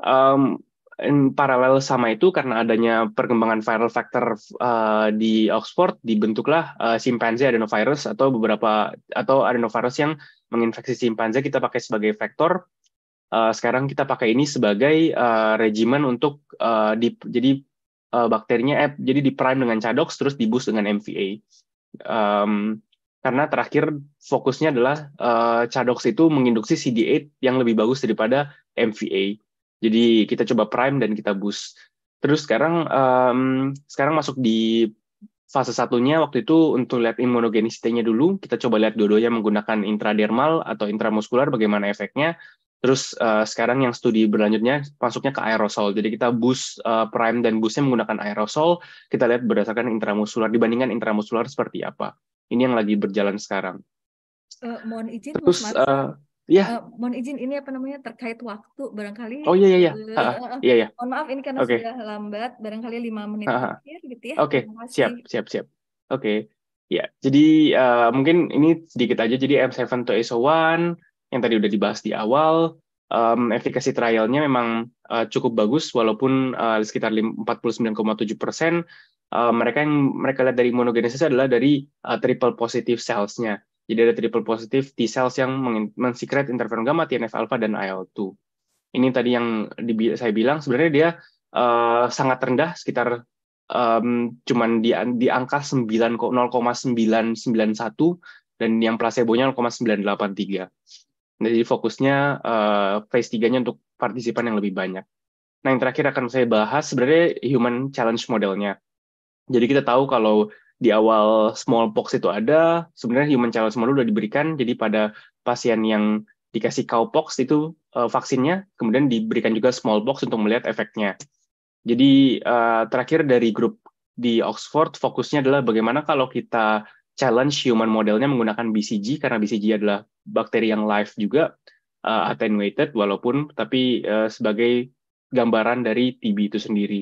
um, in paralel sama itu karena adanya perkembangan viral factor uh, di Oxford dibentuklah uh, simpanse adenovirus atau beberapa atau adenovirus yang menginfeksi simpanse kita pakai sebagai vektor. Uh, sekarang kita pakai ini sebagai uh, regimen untuk uh, di, jadi uh, bakterinya eh, jadi di prime dengan cadox terus di dibus dengan MVA. Um, karena terakhir fokusnya adalah uh, cadox itu menginduksi CD8 yang lebih bagus daripada MVA jadi kita coba prime dan kita boost. Terus sekarang um, sekarang masuk di fase satunya waktu itu untuk lihat imunogenisitinya dulu, kita coba lihat dua-duanya menggunakan intradermal atau intramuskular bagaimana efeknya. Terus uh, sekarang yang studi berlanjutnya masuknya ke aerosol. Jadi kita boost uh, prime dan boostnya menggunakan aerosol. Kita lihat berdasarkan intramuskular dibandingkan intramuskular seperti apa. Ini yang lagi berjalan sekarang. Uh, mohon izin Terus, Mas. Uh, Ya. Uh, mohon izin ini apa namanya terkait waktu barangkali. Oh iya iya iya. Uh, uh, iya iya. Mohon maaf ini karena okay. sudah lambat barangkali lima menit uh, terakhir gitu ya. Oke. Okay. Siap siap siap. Oke. Okay. Ya, jadi uh, mungkin ini sedikit aja. Jadi M7 to ISO1 yang tadi udah dibahas di awal, um, efikasi trialnya memang uh, cukup bagus walaupun uh, sekitar 49,7 persen. Uh, mereka yang mereka lihat dari monogenesis adalah dari uh, triple positive cells-nya. Jadi ada triple positif T cells yang mensekret interferon gamma, TNF alpha dan IL2. Ini tadi yang saya bilang sebenarnya dia uh, sangat rendah sekitar um, cuman di, di angka 0,991 dan yang placebo-nya 0,983. Jadi fokusnya uh, phase 3-nya untuk partisipan yang lebih banyak. Nah, yang terakhir akan saya bahas sebenarnya human challenge modelnya. Jadi kita tahu kalau di awal smallpox itu ada, sebenarnya human challenge model sudah diberikan, jadi pada pasien yang dikasih cowpox itu uh, vaksinnya, kemudian diberikan juga smallpox untuk melihat efeknya. Jadi uh, terakhir dari grup di Oxford fokusnya adalah bagaimana kalau kita challenge human modelnya menggunakan BCG karena BCG adalah bakteri yang live juga uh, attenuated walaupun tapi uh, sebagai gambaran dari TB itu sendiri.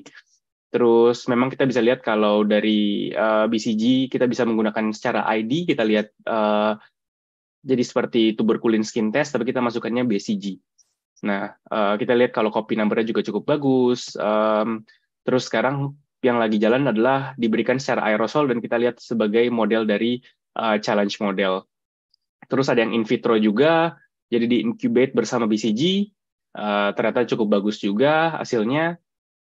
Terus memang kita bisa lihat kalau dari uh, eh, BCG kita bisa menggunakan secara ID kita lihat uh, jadi seperti tuberkulin skin test tapi kita masukkannya BCG. Nah uh, kita lihat kalau copy numbernya juga cukup bagus. Um, terus sekarang yang lagi jalan adalah diberikan secara aerosol dan kita lihat sebagai model dari uh, challenge model. Terus ada yang in vitro juga, jadi di incubate bersama BCG, uh, ternyata cukup bagus juga hasilnya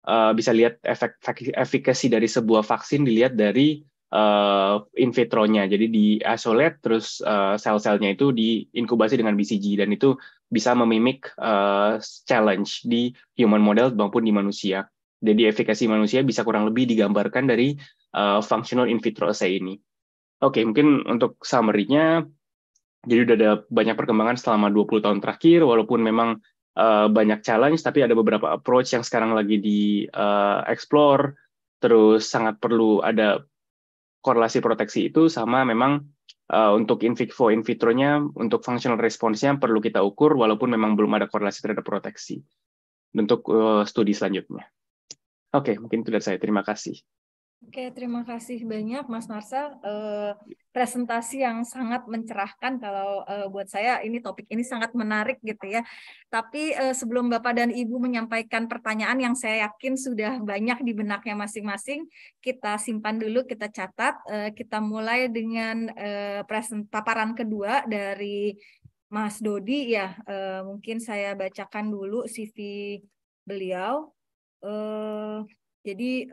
uh, bisa lihat efek efikasi dari sebuah vaksin dilihat dari uh, in vitro-nya. Jadi di isolate terus uh, sel-selnya itu diinkubasi dengan BCG dan itu bisa memimik uh, challenge di human model maupun di manusia. Jadi efikasi manusia bisa kurang lebih digambarkan dari uh, functional in vitro assay ini. Oke, mungkin untuk summary-nya jadi udah ada banyak perkembangan selama 20 tahun terakhir walaupun memang Eh, banyak challenge tapi ada beberapa approach yang sekarang lagi di uh, explore terus sangat perlu ada korelasi proteksi itu sama memang uh, untuk in vitro in vitro untuk functional response-nya perlu kita ukur walaupun memang belum ada korelasi terhadap proteksi untuk uh, studi selanjutnya. Oke, okay, mungkin itu dari saya. Terima kasih. Oke, terima kasih banyak Mas Narsa. Uh, eh, presentasi yang sangat mencerahkan kalau uh, buat saya ini topik ini sangat menarik gitu ya. Tapi uh, sebelum Bapak dan Ibu menyampaikan pertanyaan yang saya yakin sudah banyak di benaknya masing-masing, kita simpan dulu, kita catat. Uh, kita mulai dengan uh, present paparan kedua dari Mas Dodi ya. Uh, mungkin saya bacakan dulu CV beliau. Uh, jadi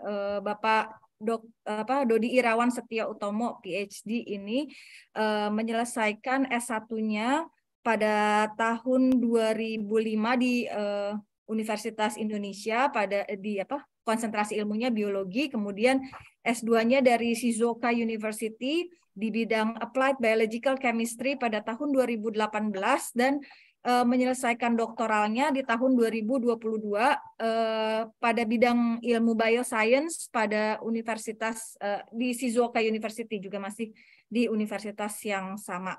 Bapak Dok, apa Dodi Irawan Setia Utomo PhD ini uh, menyelesaikan S1-nya pada tahun 2005 di uh, Universitas Indonesia pada di apa konsentrasi ilmunya biologi, kemudian S2-nya dari Shizuoka University di bidang Applied Biological Chemistry pada tahun 2018 dan Eh, menyelesaikan doktoralnya di tahun 2022 uh, eh, pada bidang ilmu bioscience pada Universitas eh, di Shizuoka University juga masih di universitas yang sama.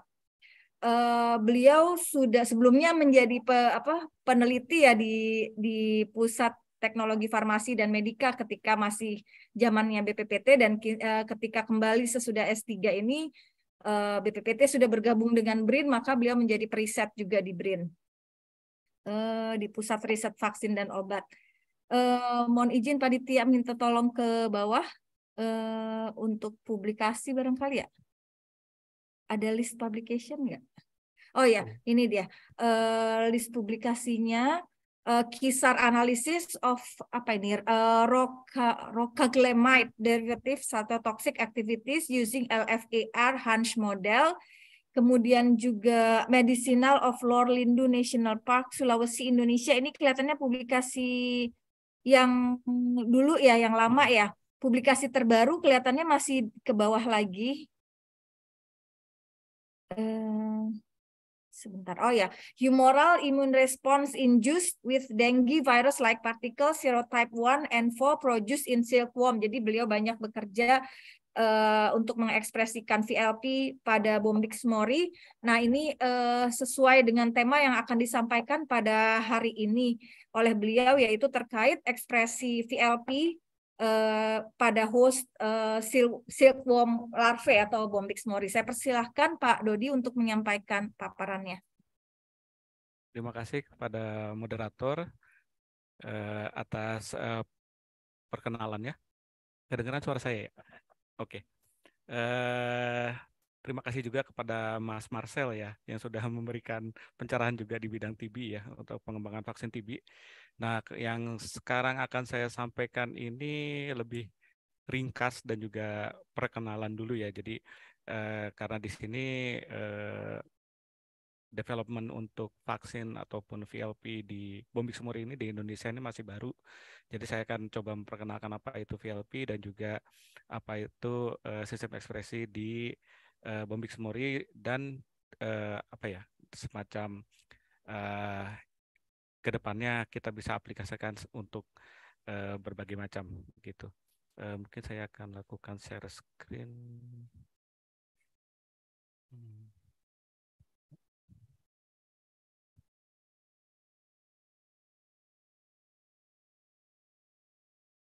beliau sudah sebelumnya menjadi pe, apa, peneliti ya di di pusat teknologi farmasi dan medika ketika masih zamannya BPPT dan ketika kembali sesudah S3 ini Eh, BPPT sudah bergabung dengan BRIN, maka beliau menjadi periset juga di BRIN, eh, di Pusat Riset Vaksin dan Obat. Eh, mohon izin Pak Ditya minta tolong ke bawah untuk publikasi barangkali ya. Ada list publication nggak? Oh ya, ini dia list publikasinya uh, kisar analisis of apa ini uh, roca, rocaglemide derivative atau toxic activities using LFAR Hunch model kemudian juga Medicinal of Lindu National Park Sulawesi Indonesia ini kelihatannya publikasi yang dulu ya yang lama ya publikasi terbaru kelihatannya masih ke bawah lagi. Eh, sebentar. Oh ya, humoral immune response induced with dengue virus like particle serotype 1 and 4 produced in silkworm. Jadi beliau banyak bekerja uh, untuk mengekspresikan VLP pada bom Mori. Nah, ini uh, sesuai dengan tema yang akan disampaikan pada hari ini oleh beliau yaitu terkait ekspresi VLP Eh, pada host eh, silkworm larvae atau Bombyx mori. Saya persilahkan Pak Dodi untuk menyampaikan paparannya. Terima kasih kepada moderator eh, atas eh, perkenalannya. Kedengaran suara saya ya? Oke. Okay. Eh, terima kasih juga kepada Mas Marcel ya yang sudah memberikan pencerahan juga di bidang TB ya untuk pengembangan vaksin TB. Nah, yang sekarang akan saya sampaikan ini lebih ringkas dan juga perkenalan dulu ya. Jadi eh, karena di sini eh, development untuk vaksin ataupun VLP di Bombik Sumur ini di Indonesia ini masih baru. Jadi saya akan coba memperkenalkan apa itu VLP dan juga apa itu uh, sistem ekspresi di uh, Bombik Semori dan uh, apa ya semacam uh, eh, kedepannya kita bisa aplikasikan untuk uh, berbagai macam gitu. Uh, mungkin saya akan lakukan share screen. Hmm.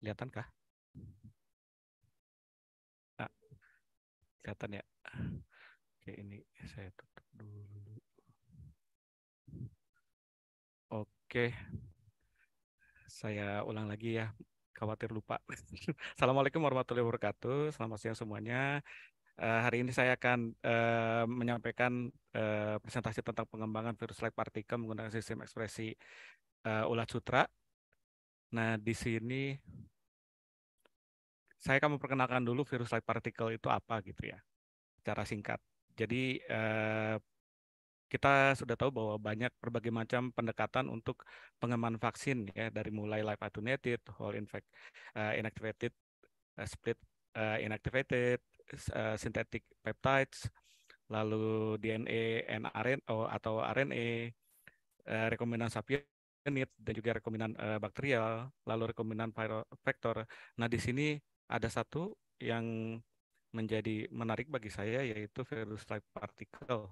Kelihatan kah? Ah, kelihatan ya. Oke, ini saya tutup dulu. Oke. Saya ulang lagi ya, khawatir lupa. Assalamualaikum warahmatullahi wabarakatuh. Selamat siang semuanya. Uh, hari ini saya akan uh, menyampaikan uh, presentasi tentang pengembangan virus like partikel menggunakan sistem ekspresi uh, ulat sutra. Nah, di sini saya akan memperkenalkan dulu virus like partikel itu apa gitu ya secara singkat. Jadi eh, kita sudah tahu bahwa banyak berbagai macam pendekatan untuk pengembangan vaksin ya dari mulai live attenuated, whole infect, uh, inactivated, uh, split uh, inactivated, uh, synthetic peptides, lalu DNA and RNA oh, atau RNA, uh, rekombinan sapienit dan juga rekombinan uh, bakterial, lalu rekombinan viral vektor. Nah di sini ada satu yang menjadi menarik bagi saya yaitu virus type particle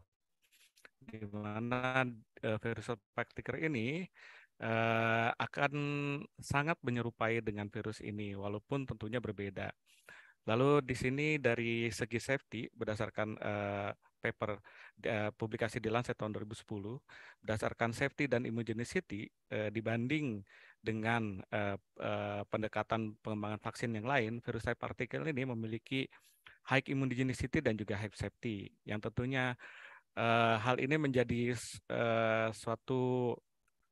di mana uh, eh, virus type particle ini uh, akan sangat menyerupai dengan virus ini walaupun tentunya berbeda. Lalu di sini dari segi safety berdasarkan uh, paper uh, publikasi di Lancet tahun 2010 berdasarkan safety dan immunogenicity uh, dibanding dengan uh, uh, pendekatan pengembangan vaksin yang lain, virus type partikel ini memiliki high immunogenicity dan juga high safety. Yang tentunya uh, hal ini menjadi uh, suatu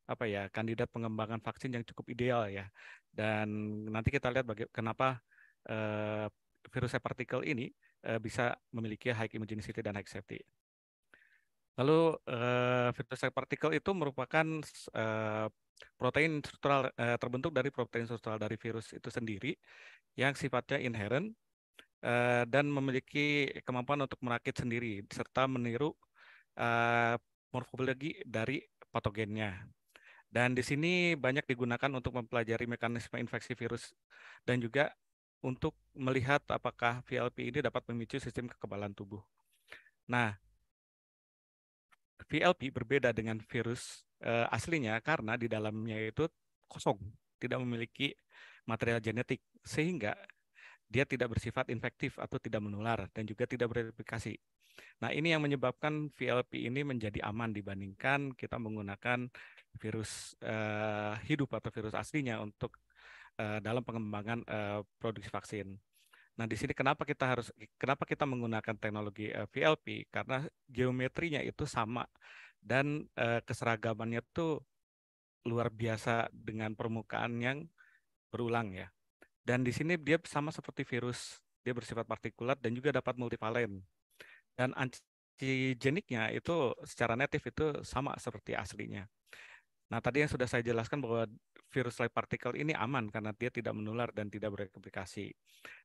apa ya kandidat pengembangan vaksin yang cukup ideal ya. Dan nanti kita lihat bagaimana kenapa uh, virus type partikel ini uh, bisa memiliki high immunogenicity dan high safety. Lalu uh, virus type partikel itu merupakan uh, Protein struktural eh, terbentuk dari protein struktural dari virus itu sendiri yang sifatnya inherent eh, dan memiliki kemampuan untuk merakit sendiri serta meniru eh, morfologi dari patogennya. Dan di sini banyak digunakan untuk mempelajari mekanisme infeksi virus dan juga untuk melihat apakah VLP ini dapat memicu sistem kekebalan tubuh. Nah, VLP berbeda dengan virus uh, aslinya karena di dalamnya itu kosong, tidak memiliki material genetik sehingga dia tidak bersifat infektif atau tidak menular dan juga tidak bereplikasi. Nah, ini yang menyebabkan VLP ini menjadi aman dibandingkan kita menggunakan virus uh, hidup atau virus aslinya untuk uh, dalam pengembangan uh, produksi vaksin. Nah, di sini kenapa kita harus kenapa kita menggunakan teknologi uh, VLP karena geometrinya itu sama dan uh, keseragamannya tuh luar biasa dengan permukaan yang berulang ya. Dan di sini dia sama seperti virus, dia bersifat partikulat dan juga dapat multivalen. Dan antigeniknya itu secara native itu sama seperti aslinya. Nah, tadi yang sudah saya jelaskan bahwa virus light particle ini aman karena dia tidak menular dan tidak bereplikasi.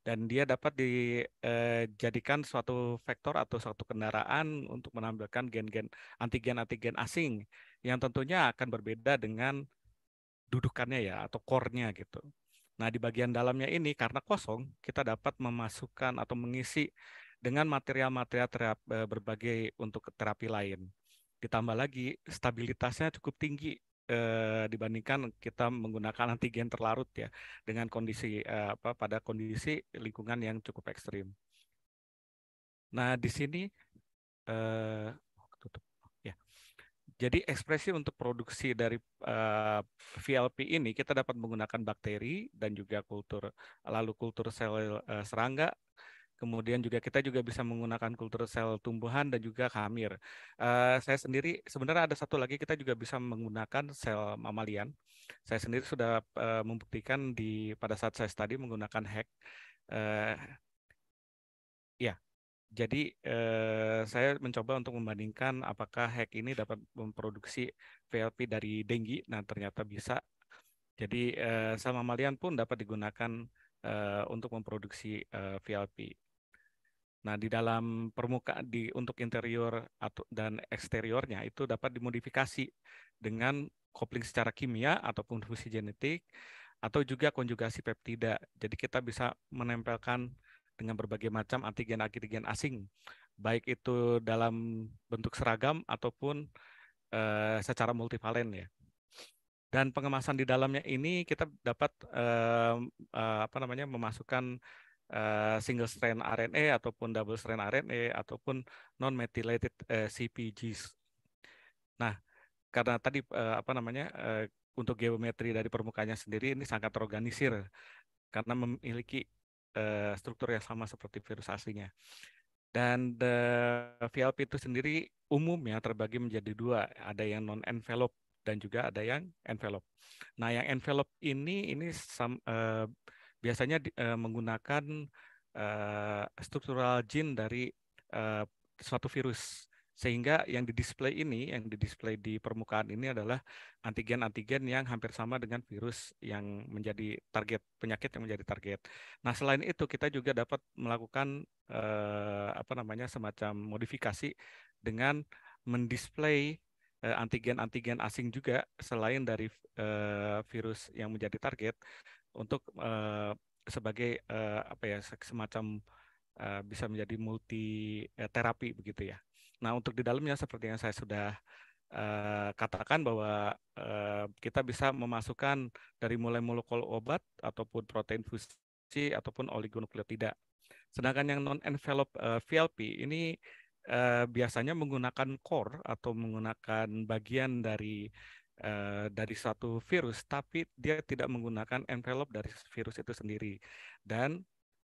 Dan dia dapat dijadikan eh, suatu vektor atau suatu kendaraan untuk menampilkan gen-gen antigen-antigen asing yang tentunya akan berbeda dengan dudukannya ya atau core-nya gitu. Nah, di bagian dalamnya ini karena kosong, kita dapat memasukkan atau mengisi dengan material-material eh, berbagai untuk terapi lain. Ditambah lagi stabilitasnya cukup tinggi eh, dibandingkan kita menggunakan antigen terlarut ya dengan kondisi eh, apa pada kondisi lingkungan yang cukup ekstrim. Nah di sini eh, oh, tutup ya. Jadi ekspresi untuk produksi dari eh, VLP ini kita dapat menggunakan bakteri dan juga kultur lalu kultur sel eh, serangga Kemudian juga kita juga bisa menggunakan kultur sel tumbuhan dan juga khamir. Uh, saya sendiri sebenarnya ada satu lagi kita juga bisa menggunakan sel mamalian. Saya sendiri sudah uh, membuktikan di pada saat saya tadi menggunakan hack. Uh, ya, jadi uh, saya mencoba untuk membandingkan apakah hack ini dapat memproduksi VLP dari denggi. Nah ternyata bisa. Jadi uh, sel mamalian pun dapat digunakan Uh, untuk memproduksi uh, VLP. Nah, di dalam permukaan di untuk interior atau dan eksteriornya itu dapat dimodifikasi dengan kopling secara kimia ataupun fungsi genetik atau juga konjugasi peptida. Jadi kita bisa menempelkan dengan berbagai macam antigen-antigen asing, baik itu dalam bentuk seragam ataupun e, secara multivalen ya. Dan pengemasan di dalamnya ini kita dapat e, e, apa namanya memasukkan Eh, single strand RNA ataupun double strand RNA ataupun non methylated uh, eh, CpGs. Nah, karena tadi uh, apa namanya uh, untuk geometri dari permukaannya sendiri ini sangat terorganisir karena memiliki uh, struktur yang sama seperti virus aslinya. Dan the VLP itu sendiri umumnya terbagi menjadi dua, ada yang non envelope dan juga ada yang envelope. Nah, yang envelope ini ini some, uh, biasanya uh, menggunakan uh, struktural gene dari uh, suatu virus sehingga yang di display ini yang di display di permukaan ini adalah antigen-antigen yang hampir sama dengan virus yang menjadi target penyakit yang menjadi target. Nah, selain itu kita juga dapat melakukan eh, apa namanya semacam modifikasi dengan mendisplay antigen-antigen asing juga selain dari eh, virus yang menjadi target untuk uh, sebagai uh, apa ya semacam uh, bisa menjadi multi uh, terapi begitu ya. Nah untuk di dalamnya seperti yang saya sudah uh, katakan bahwa uh, kita bisa memasukkan dari mulai molekul obat ataupun protein fusi ataupun oligonukleotida. Sedangkan yang non envelope uh, VLP ini uh, biasanya menggunakan core atau menggunakan bagian dari Eh, dari suatu virus, tapi dia tidak menggunakan envelope dari virus itu sendiri. Dan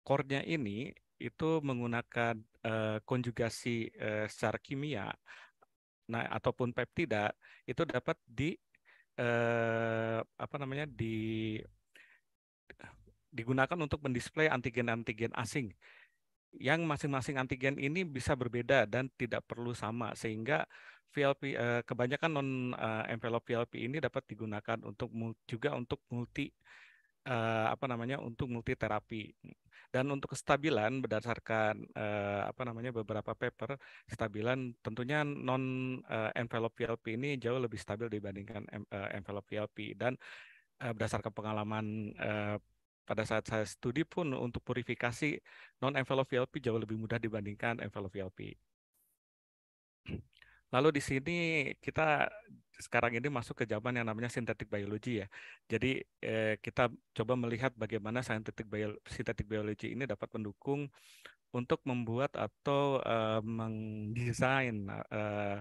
core-nya ini itu menggunakan uh, konjugasi uh, secara kimia nah ataupun peptida itu dapat di uh, apa namanya di digunakan untuk mendisplay antigen-antigen asing yang masing-masing antigen ini bisa berbeda dan tidak perlu sama sehingga VLP uh, eh, kebanyakan non uh, envelope VLP ini dapat digunakan untuk juga untuk multi uh, apa namanya untuk multi terapi. Dan untuk kestabilan berdasarkan uh, apa namanya beberapa paper, kestabilan tentunya non uh, envelope VLP ini jauh lebih stabil dibandingkan uh, envelope VLP dan uh, berdasarkan pengalaman uh, pada saat saya studi pun untuk purifikasi non envelope VLP jauh lebih mudah dibandingkan envelope VLP. Lalu di sini kita sekarang ini masuk ke zaman yang namanya sintetik biologi ya. Jadi eh, kita coba melihat bagaimana sintetik bio, sintetik biologi ini dapat mendukung untuk membuat atau eh, mendesain eh,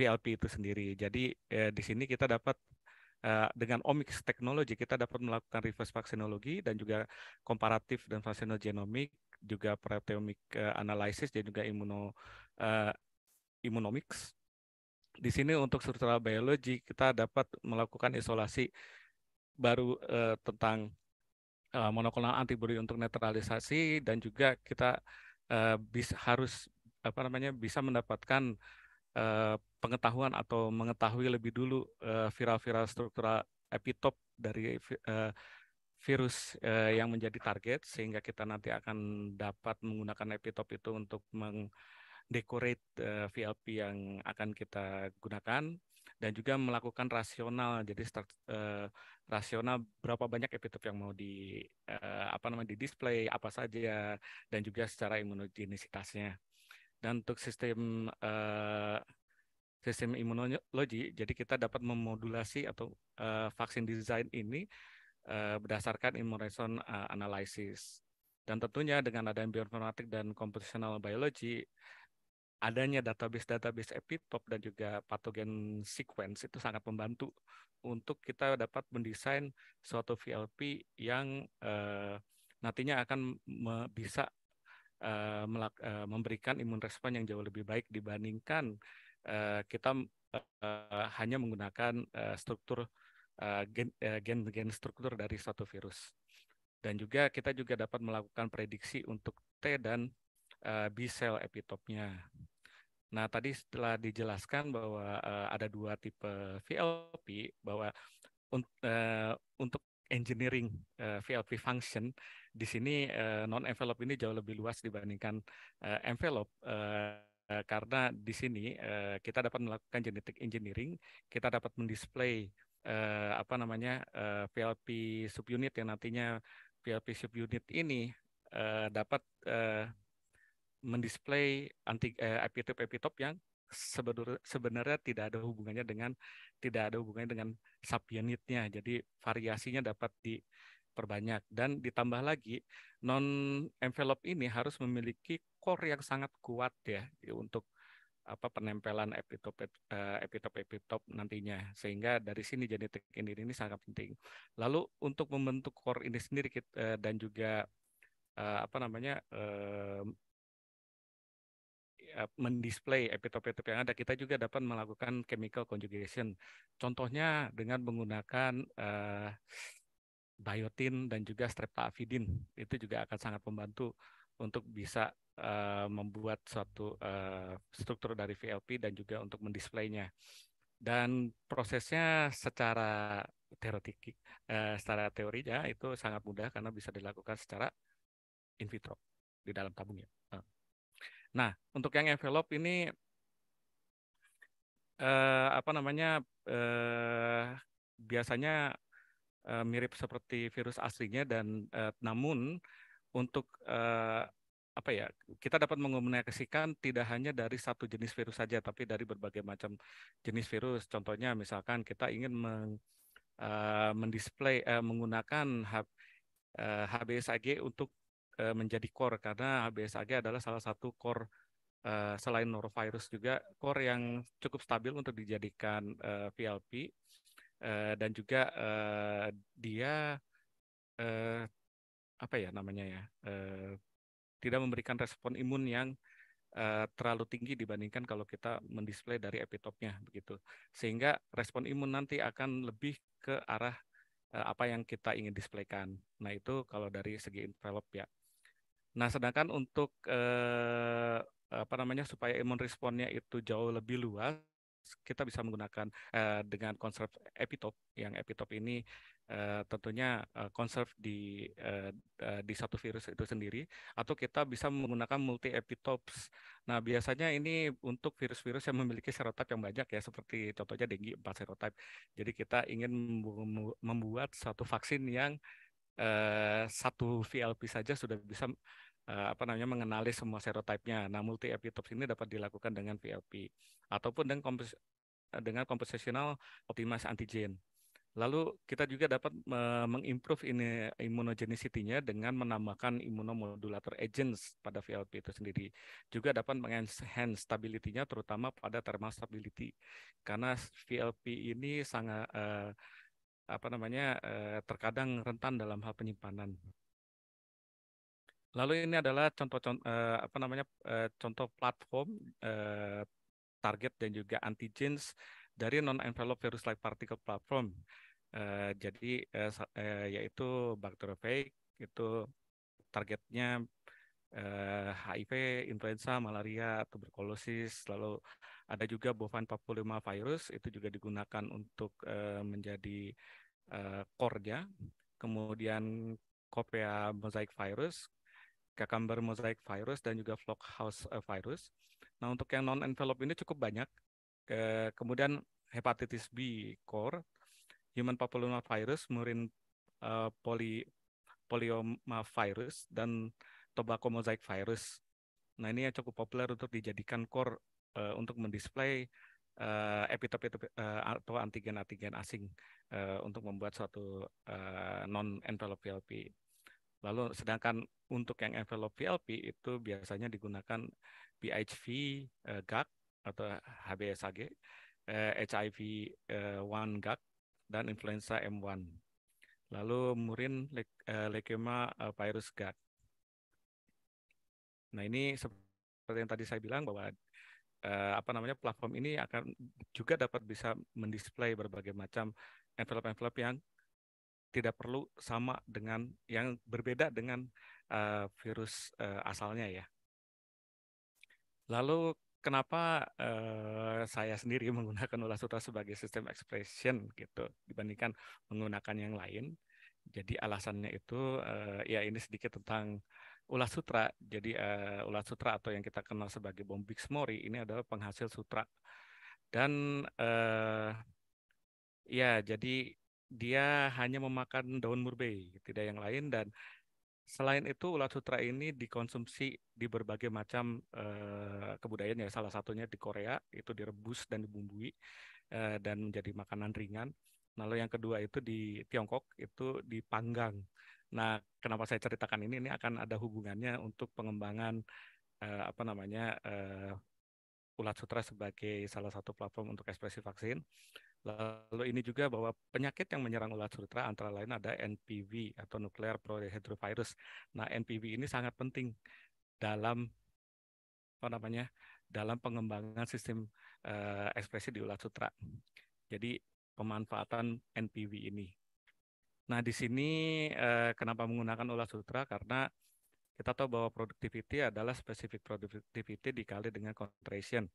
PLP itu sendiri. Jadi eh, di sini kita dapat eh, dengan omics teknologi kita dapat melakukan reverse vaksinologi dan juga komparatif dan vaksinogenomik juga proteomic uh, analysis dan juga imuno eh, Immunomics. Di sini untuk struktural biologi kita dapat melakukan isolasi baru eh, tentang eh, monoklonal antibody untuk netralisasi dan juga kita eh, bisa harus apa namanya bisa mendapatkan eh, pengetahuan atau mengetahui lebih dulu eh, viral-viral eh, struktural epitop dari eh, virus eh, yang menjadi target sehingga kita nanti akan dapat menggunakan epitop itu untuk meng decorate uh, eh, VLP yang akan kita gunakan dan juga melakukan rasional jadi start, uh, rasional berapa banyak epitop yang mau di uh, apa namanya di display apa saja dan juga secara imunogenisitasnya dan untuk sistem uh, sistem imunologi jadi kita dapat memodulasi atau uh, vaksin design ini uh, berdasarkan immunoreson uh, analisis dan tentunya dengan ada bioinformatik dan computational biology adanya database-database epitop dan juga patogen sequence itu sangat membantu untuk kita dapat mendesain suatu VLP yang uh, nantinya akan me bisa uh, memberikan imun respon yang jauh lebih baik dibandingkan uh, kita uh, hanya menggunakan uh, struktur gen gen-gen uh, struktur dari suatu virus. Dan juga kita juga dapat melakukan prediksi untuk T dan uh, B-cell epitopnya. Nah, tadi setelah dijelaskan bahwa uh, ada dua tipe VLP, bahwa un uh, untuk engineering uh, VLP function, di sini uh, non-envelope ini jauh lebih luas dibandingkan uh, envelope, uh, karena di sini kita dapat melakukan genetic engineering, kita dapat mendisplay apa namanya VLP subunit yang nantinya VLP subunit ini dapat mendisplay anti eh, epitop epitop yang sebenarnya, tidak ada hubungannya dengan tidak ada hubungannya dengan subunitnya. Jadi variasinya dapat diperbanyak dan ditambah lagi non envelope ini harus memiliki core yang sangat kuat ya, ya untuk apa penempelan epitop eh, epitop epitop nantinya sehingga dari sini genetik ini ini sangat penting. Lalu untuk membentuk core ini sendiri kita, eh, dan juga eh, apa namanya Eh, mendisplay epitop-epitop yang ada, kita juga dapat melakukan chemical conjugation. Contohnya dengan menggunakan uh, biotin dan juga streptavidin. Itu juga akan sangat membantu untuk bisa uh, membuat suatu uh, struktur dari VLP dan juga untuk mendisplaynya. Dan prosesnya secara teoretik, uh, secara teorinya itu sangat mudah karena bisa dilakukan secara in vitro di dalam tabungnya. Nah, untuk yang envelope ini eh, apa namanya eh, biasanya eh, mirip seperti virus aslinya dan eh, namun untuk eh, apa ya kita dapat mengomunikasikan tidak hanya dari satu jenis virus saja tapi dari berbagai macam jenis virus contohnya misalkan kita ingin meng, eh, mendisplay eh, menggunakan HBSAG eh, untuk Eh, menjadi core karena HBsAg adalah salah satu core eh, selain norovirus juga core yang cukup stabil untuk dijadikan uh, eh, VLP dan juga dia apa ya namanya ya tidak memberikan respon imun yang terlalu tinggi dibandingkan kalau kita mendisplay dari epitopnya begitu sehingga respon imun nanti akan lebih ke arah apa yang kita ingin displaykan. Nah, itu kalau dari segi envelope ya. Nah, sedangkan untuk eh, apa namanya supaya imun responnya itu jauh lebih luas, kita bisa menggunakan eh, dengan konsep epitop. Yang epitop ini eh, tentunya eh, konsep di eh, eh, di satu virus itu sendiri, atau kita bisa menggunakan multi epitopes. Nah, biasanya ini untuk virus-virus yang memiliki serotip yang banyak ya, seperti contohnya dengue 4 serotip Jadi kita ingin membuat satu vaksin yang eh, satu VLP saja sudah bisa eh, apa namanya mengenali semua serotipnya. Nah, multi epitopes ini dapat dilakukan dengan VLP ataupun dengan kompos dengan compositional optimized antigen. Lalu kita juga dapat mengimprove ini immunogenicity-nya dengan menambahkan immunomodulator agents pada VLP itu sendiri. Juga dapat mengenhance stability-nya terutama pada thermal stability. Karena VLP ini sangat uh, apa namanya eh, terkadang rentan dalam hal penyimpanan. Lalu ini adalah contoh-contoh eh, apa namanya eh, contoh platform target dan juga antigens dari non-envelope virus-like particle platform. jadi yaitu bakteriofag itu targetnya HIV, influenza, malaria, tuberkulosis, lalu ada juga bovine papulima virus itu juga digunakan untuk menjadi uh, kemudian kopia mosaic virus, Cucumber mosaic virus, dan juga Flockhouse eh, virus. Nah, untuk yang non-envelope ini cukup banyak. Eh, kemudian hepatitis B core, human papilloma virus, murin uh, poli, polioma virus, dan tobacco mosaic virus. Nah, ini yang cukup populer untuk dijadikan core untuk mendisplay uh, eh, epitop itu uh, eh, atau antigen-antigen asing uh, untuk membuat suatu uh, non envelope VLP. Lalu sedangkan untuk yang envelope VLP itu biasanya digunakan BHV, uh, GAC atau HBsAg, uh, HIV uh, 1 GAC dan influenza M1. Lalu murin le uh, leukemia uh, virus GAC. Nah, ini seperti yang tadi saya bilang bahwa eh, apa namanya platform ini akan juga dapat bisa mendisplay berbagai macam envelope-envelope yang tidak perlu sama dengan yang berbeda dengan uh, virus uh, asalnya ya. Lalu kenapa uh, saya sendiri menggunakan ulas sutra sebagai sistem expression gitu dibandingkan menggunakan yang lain? Jadi alasannya itu ya ini sedikit tentang Ulah Sutra, jadi uh, Ulah Sutra atau yang kita kenal sebagai bombix Mori ini adalah penghasil sutra. Dan uh, ya, jadi dia hanya memakan daun murbei, tidak yang lain. Dan selain itu, ulat Sutra ini dikonsumsi di berbagai macam uh, kebudayaan, ya salah satunya di Korea, itu direbus dan dibumbui uh, dan menjadi makanan ringan. Lalu yang kedua itu di Tiongkok, itu dipanggang Nah, kenapa saya ceritakan ini? Ini akan ada hubungannya untuk pengembangan eh, apa namanya eh, Ulat Sutra sebagai salah satu platform untuk ekspresi vaksin. Lalu ini juga bahwa penyakit yang menyerang ulat sutra antara lain ada NPV atau nuclear protohydrovirus. Nah, NPV ini sangat penting dalam apa namanya? dalam pengembangan sistem eh, ekspresi di ulat sutra. Jadi pemanfaatan NPV ini Nah, di sini eh, kenapa menggunakan ulas sutra? Karena kita tahu bahwa productivity adalah spesifik productivity dikali dengan concentration.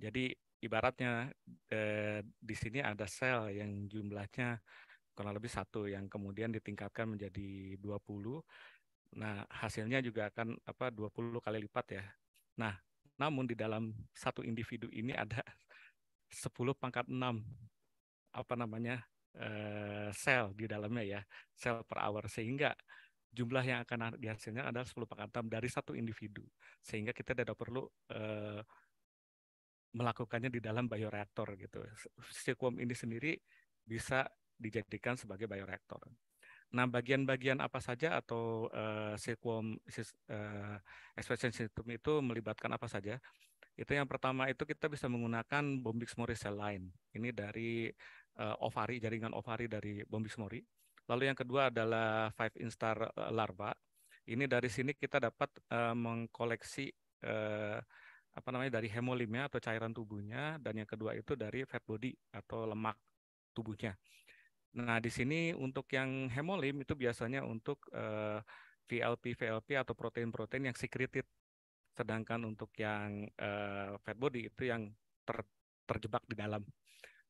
Jadi ibaratnya eh, di sini ada sel yang jumlahnya kurang lebih satu yang kemudian ditingkatkan menjadi 20. Nah, hasilnya juga akan apa 20 kali lipat ya. Nah, namun di dalam satu individu ini ada 10 pangkat 6 apa namanya uh, sel di dalamnya ya, sel per hour sehingga jumlah yang akan dihasilkan adalah 10 pangkat dari satu individu. Sehingga kita tidak perlu uh, melakukannya di dalam bioreaktor gitu. Sirkuum ini sendiri bisa dijadikan sebagai bioreaktor. Nah, bagian-bagian apa saja atau uh, eh, sirkuum uh, expression system itu melibatkan apa saja? Itu yang pertama itu kita bisa menggunakan Bombix Morris cell line. Ini dari uh, ovari, jaringan ovari dari mori. Lalu yang kedua adalah five instar eh, larva. Ini dari sini kita dapat uh, mengkoleksi uh, apa namanya dari hemolimnya atau cairan tubuhnya dan yang kedua itu dari fat body atau lemak tubuhnya. Nah, di sini untuk yang hemolim itu biasanya untuk uh, VLP VLP atau protein-protein yang secreted. Sedangkan untuk yang uh, fat body itu yang ter terjebak di dalam.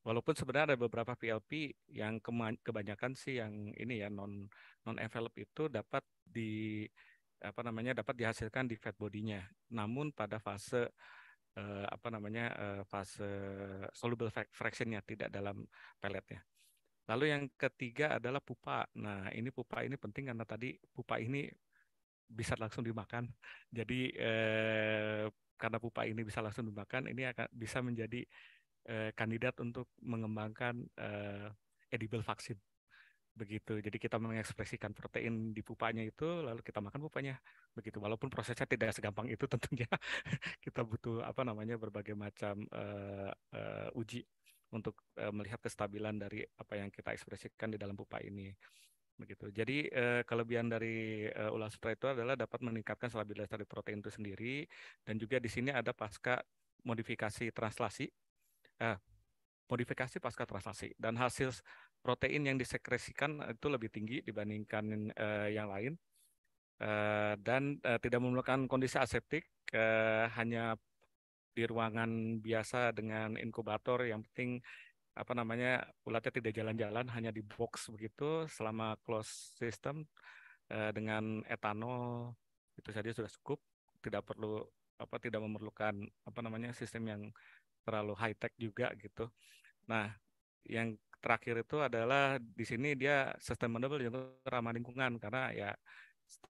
Walaupun sebenarnya ada beberapa VLP yang kebanyakan sih yang ini ya non non envelope itu dapat di apa namanya dapat dihasilkan di fat bodinya. Namun pada fase eh, apa namanya eh, fase soluble fractionnya tidak dalam pelletnya. Lalu yang ketiga adalah pupa. Nah ini pupa ini penting karena tadi pupa ini bisa langsung dimakan. Jadi eh, karena pupa ini bisa langsung dimakan, ini akan bisa menjadi eh, kandidat untuk mengembangkan eh, edible vaksin begitu. Jadi kita mengekspresikan protein di pupanya itu, lalu kita makan pupanya, begitu. Walaupun prosesnya tidak segampang itu tentunya, kita butuh apa namanya berbagai macam uh, uh, uji untuk uh, melihat kestabilan dari apa yang kita ekspresikan di dalam pupa ini, begitu. Jadi uh, kelebihan dari uh, ulas spray itu adalah dapat meningkatkan stabilitas dari protein itu sendiri, dan juga di sini ada pasca modifikasi translasi eh, modifikasi pasca translasi dan hasil protein yang disekresikan eh, itu lebih tinggi dibandingkan eh, yang lain eh, dan eh, tidak memerlukan kondisi aseptik eh, hanya di ruangan biasa dengan inkubator yang penting apa namanya ulatnya tidak jalan-jalan hanya di box begitu selama close system eh, dengan etanol itu saja sudah cukup tidak perlu apa tidak memerlukan apa namanya sistem yang terlalu high tech juga gitu. Nah, yang terakhir itu adalah di sini dia sustainable untuk ramah lingkungan karena ya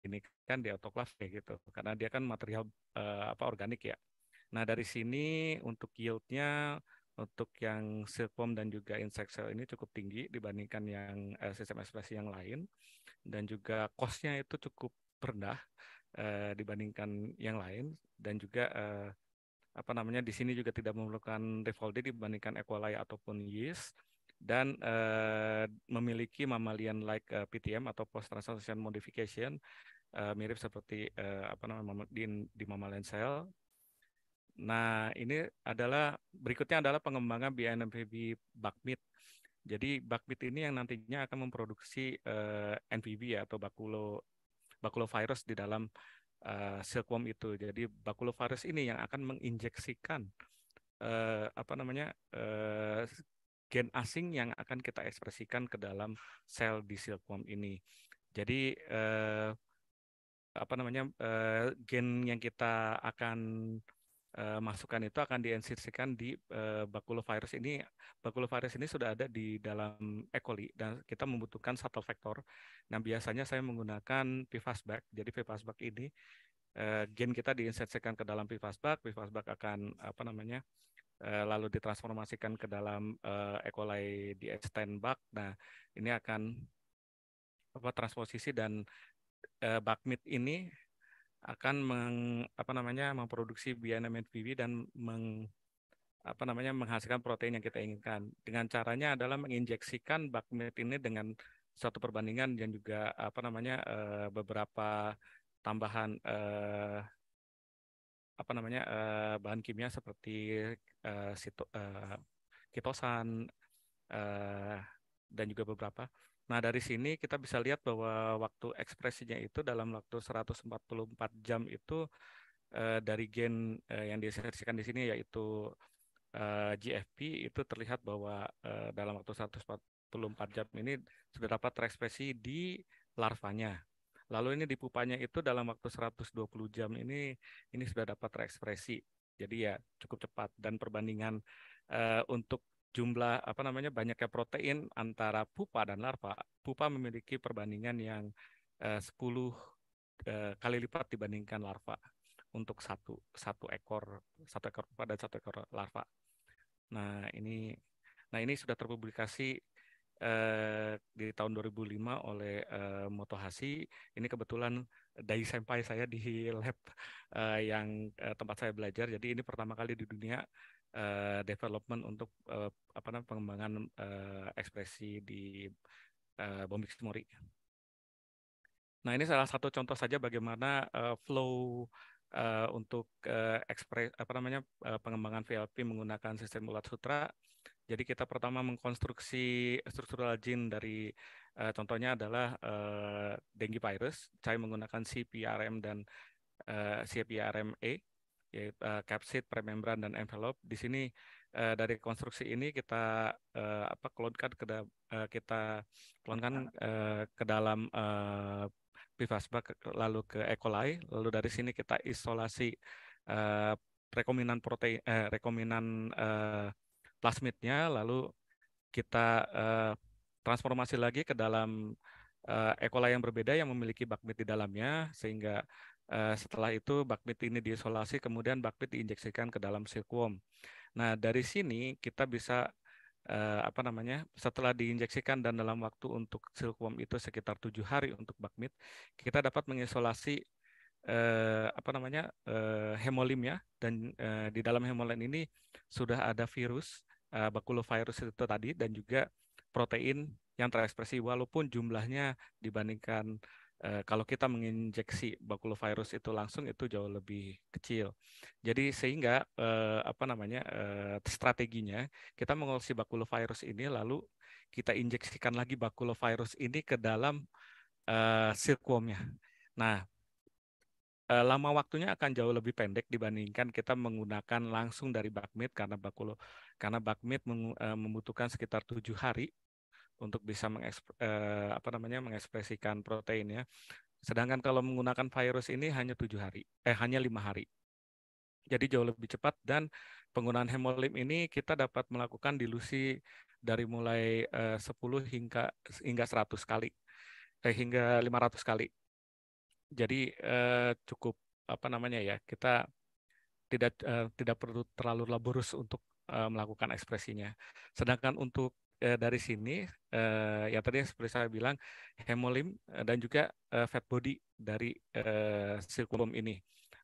ini kan di autoclave ya gitu karena dia kan material eh, apa organik ya. Nah, dari sini untuk yieldnya untuk yang silkworm dan juga insect cell ini cukup tinggi dibandingkan yang eh, sistem ekspresi yang lain dan juga costnya itu cukup rendah eh, dibandingkan yang lain dan juga eh, apa namanya di sini juga tidak memerlukan Rivaldi dibandingkan equalia ataupun Yeast dan uh, memiliki mammalian like uh, eh, PTM atau post translation modification uh, mirip seperti uh, apa namanya di, di mammalian cell. Nah, ini adalah berikutnya adalah pengembangan BNMPB buckmeat. Jadi buckmeat ini yang nantinya akan memproduksi uh, NPV ya, atau bakulo bakulovirus di dalam uh, silkworm itu. Jadi bakulovirus ini yang akan menginjeksikan uh, apa namanya uh, gen asing yang akan kita ekspresikan ke dalam sel di silkworm ini. Jadi uh, apa namanya uh, gen yang kita akan uh, masukan itu akan diinsirsikan di uh, eh, bakulovirus ini. Bakulovirus ini sudah ada di dalam E. coli dan kita membutuhkan satu vektor. Nah, biasanya saya menggunakan pivasbac. Jadi pivasbac ini uh, gen kita diinsirsikan ke dalam pivasbac, pivasbac akan apa namanya? lalu ditransformasikan ke dalam uh, E. coli di extend barr Nah, ini akan apa transposisi dan uh, bakmit ini akan meng, apa namanya memproduksi BNM NPV dan meng, apa namanya menghasilkan protein yang kita inginkan. Dengan caranya adalah menginjeksikan bakmit ini dengan satu perbandingan dan juga apa namanya eh, beberapa tambahan eh, apa namanya eh, bahan kimia seperti ketosan dan juga beberapa Nah, dari sini kita bisa lihat bahwa waktu ekspresinya itu dalam waktu 144 jam itu eh, dari gen eh, yang diinsersikan di sini yaitu eh, GFP itu terlihat bahwa eh, dalam waktu 144 jam ini sudah dapat terekspresi di larvanya. Lalu ini di pupanya itu dalam waktu 120 jam ini ini sudah dapat terekspresi. Jadi ya cukup cepat dan perbandingan eh, untuk jumlah apa namanya banyaknya protein antara pupa dan larva, pupa memiliki perbandingan yang eh, 10 eh, kali lipat dibandingkan larva untuk satu satu ekor satu ekor pupa dan satu ekor larva. Nah, ini nah ini sudah terpublikasi eh, di tahun 2005 oleh eh, Motohashi. Ini kebetulan dari senpai saya di lab eh, yang eh, tempat saya belajar. Jadi ini pertama kali di dunia uh, development untuk uh, apa namanya pengembangan uh, ekspresi di uh, Bombix Mori. Nah ini salah satu contoh saja bagaimana uh, flow uh, untuk uh, ekspres apa namanya uh, pengembangan VLP menggunakan sistem ulat sutra. Jadi kita pertama mengkonstruksi struktural gene dari uh, contohnya adalah uh, dengue virus, Cai menggunakan CPRM dan uh, CPRMA e yaitu uh, eh, capsid, premembran dan envelope. Di sini uh, dari konstruksi ini kita uh, apa klonkan ke uh, kita klonkan uh, ke dalam uh, Pivasba lalu ke E. coli, lalu dari sini kita isolasi uh, rekombinan protein eh, rekombinan uh, plasmidnya lalu kita uh, transformasi lagi ke dalam uh, E. coli yang berbeda yang memiliki bakmit di dalamnya sehingga Eh, setelah itu bakpit ini diisolasi, kemudian bakpit diinjeksikan ke dalam silkworm. Nah dari sini kita bisa eh, apa namanya setelah diinjeksikan dan dalam waktu untuk silkworm itu sekitar tujuh hari untuk bakmit, kita dapat mengisolasi eh, apa namanya eh, hemolimnya dan eh, di dalam hemolim ini sudah ada virus eh, bakulovirus itu tadi dan juga protein yang terekspresi walaupun jumlahnya dibandingkan Eh, kalau kita menginjeksi bakulovirus itu langsung itu jauh lebih kecil. Jadi sehingga eh, apa namanya eh, strateginya kita mengolsi bakulovirus ini lalu kita injeksikan lagi bakulovirus ini ke dalam eh, Nah eh, lama waktunya akan jauh lebih pendek dibandingkan kita menggunakan langsung dari bakmit karena bakulo karena bakmit eh, membutuhkan sekitar tujuh hari untuk bisa mengeksp, eh, apa namanya mengekspresikan proteinnya. Sedangkan kalau menggunakan virus ini hanya tujuh hari, eh hanya lima hari. Jadi jauh lebih cepat dan penggunaan hemolim ini kita dapat melakukan dilusi dari mulai eh, 10 hingga hingga 100 kali eh, hingga 500 kali. Jadi eh, cukup apa namanya ya, kita tidak eh, tidak perlu terlalu laborus untuk eh, melakukan ekspresinya. Sedangkan untuk eh, dari sini eh, ya tadi seperti saya bilang hemolim eh, dan juga eh, fat body dari eh, sirkulum ini.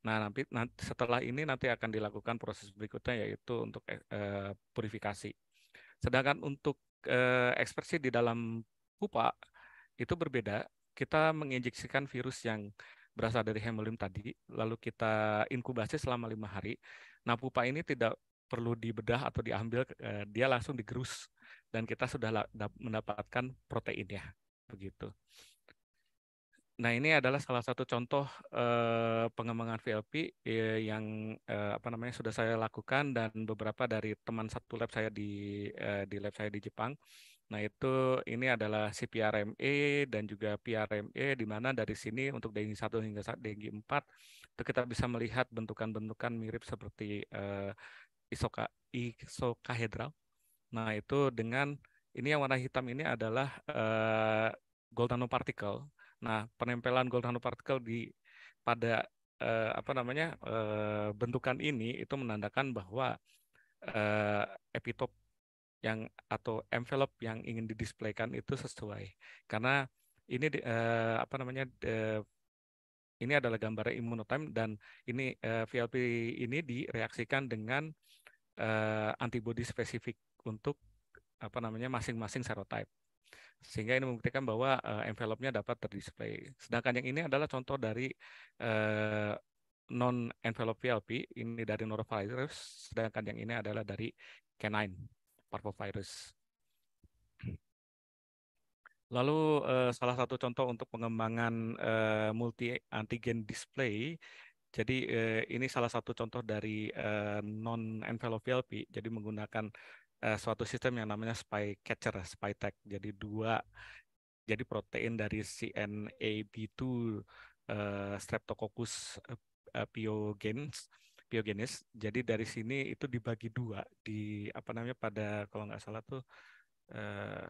Nah nanti, nanti setelah ini nanti akan dilakukan proses berikutnya yaitu untuk eh, eh purifikasi. Sedangkan untuk eh, ekspresi di dalam pupa itu berbeda. Kita menginjeksikan virus yang berasal dari hemolim tadi, lalu kita inkubasi selama lima hari. Nah pupa ini tidak perlu dibedah atau diambil, eh, dia langsung digerus dan kita sudah mendapatkan proteinnya begitu. Nah, ini adalah salah satu contoh eh, pengembangan VLP eh, yang eh, apa namanya sudah saya lakukan dan beberapa dari teman satu lab saya di eh, di lab saya di Jepang. Nah, itu ini adalah CPRME dan juga PRME di mana dari sini untuk dengue 1 hingga dengue 4 itu kita bisa melihat bentukan-bentukan mirip seperti eh, isoka isokahedral Nah, itu dengan ini yang warna hitam ini adalah uh, gold nanoparticle. Nah, penempelan gold particle di pada uh, apa namanya uh, bentukan ini itu menandakan bahwa uh, epitop yang atau envelope yang ingin didisplaykan itu sesuai. Karena ini uh, apa namanya uh, ini adalah gambar imunotime dan ini uh, VLP ini direaksikan dengan uh, antibody spesifik untuk apa namanya masing-masing serotype sehingga ini membuktikan bahwa uh, envelope-nya dapat terdisplay. Sedangkan yang ini adalah contoh dari uh, eh, non envelope VLP, ini dari norovirus, sedangkan yang ini adalah dari canine parvovirus. Lalu uh, salah satu contoh untuk pengembangan uh, multi antigen display jadi uh, ini salah satu contoh dari uh, non envelope VLP, jadi menggunakan uh, suatu sistem yang namanya spy catcher, spy tag. Jadi dua jadi protein dari CNAB2 uh, eh, Streptococcus uh, pyogenes pyogenes. Jadi dari sini itu dibagi dua di apa namanya pada kalau nggak salah tuh uh,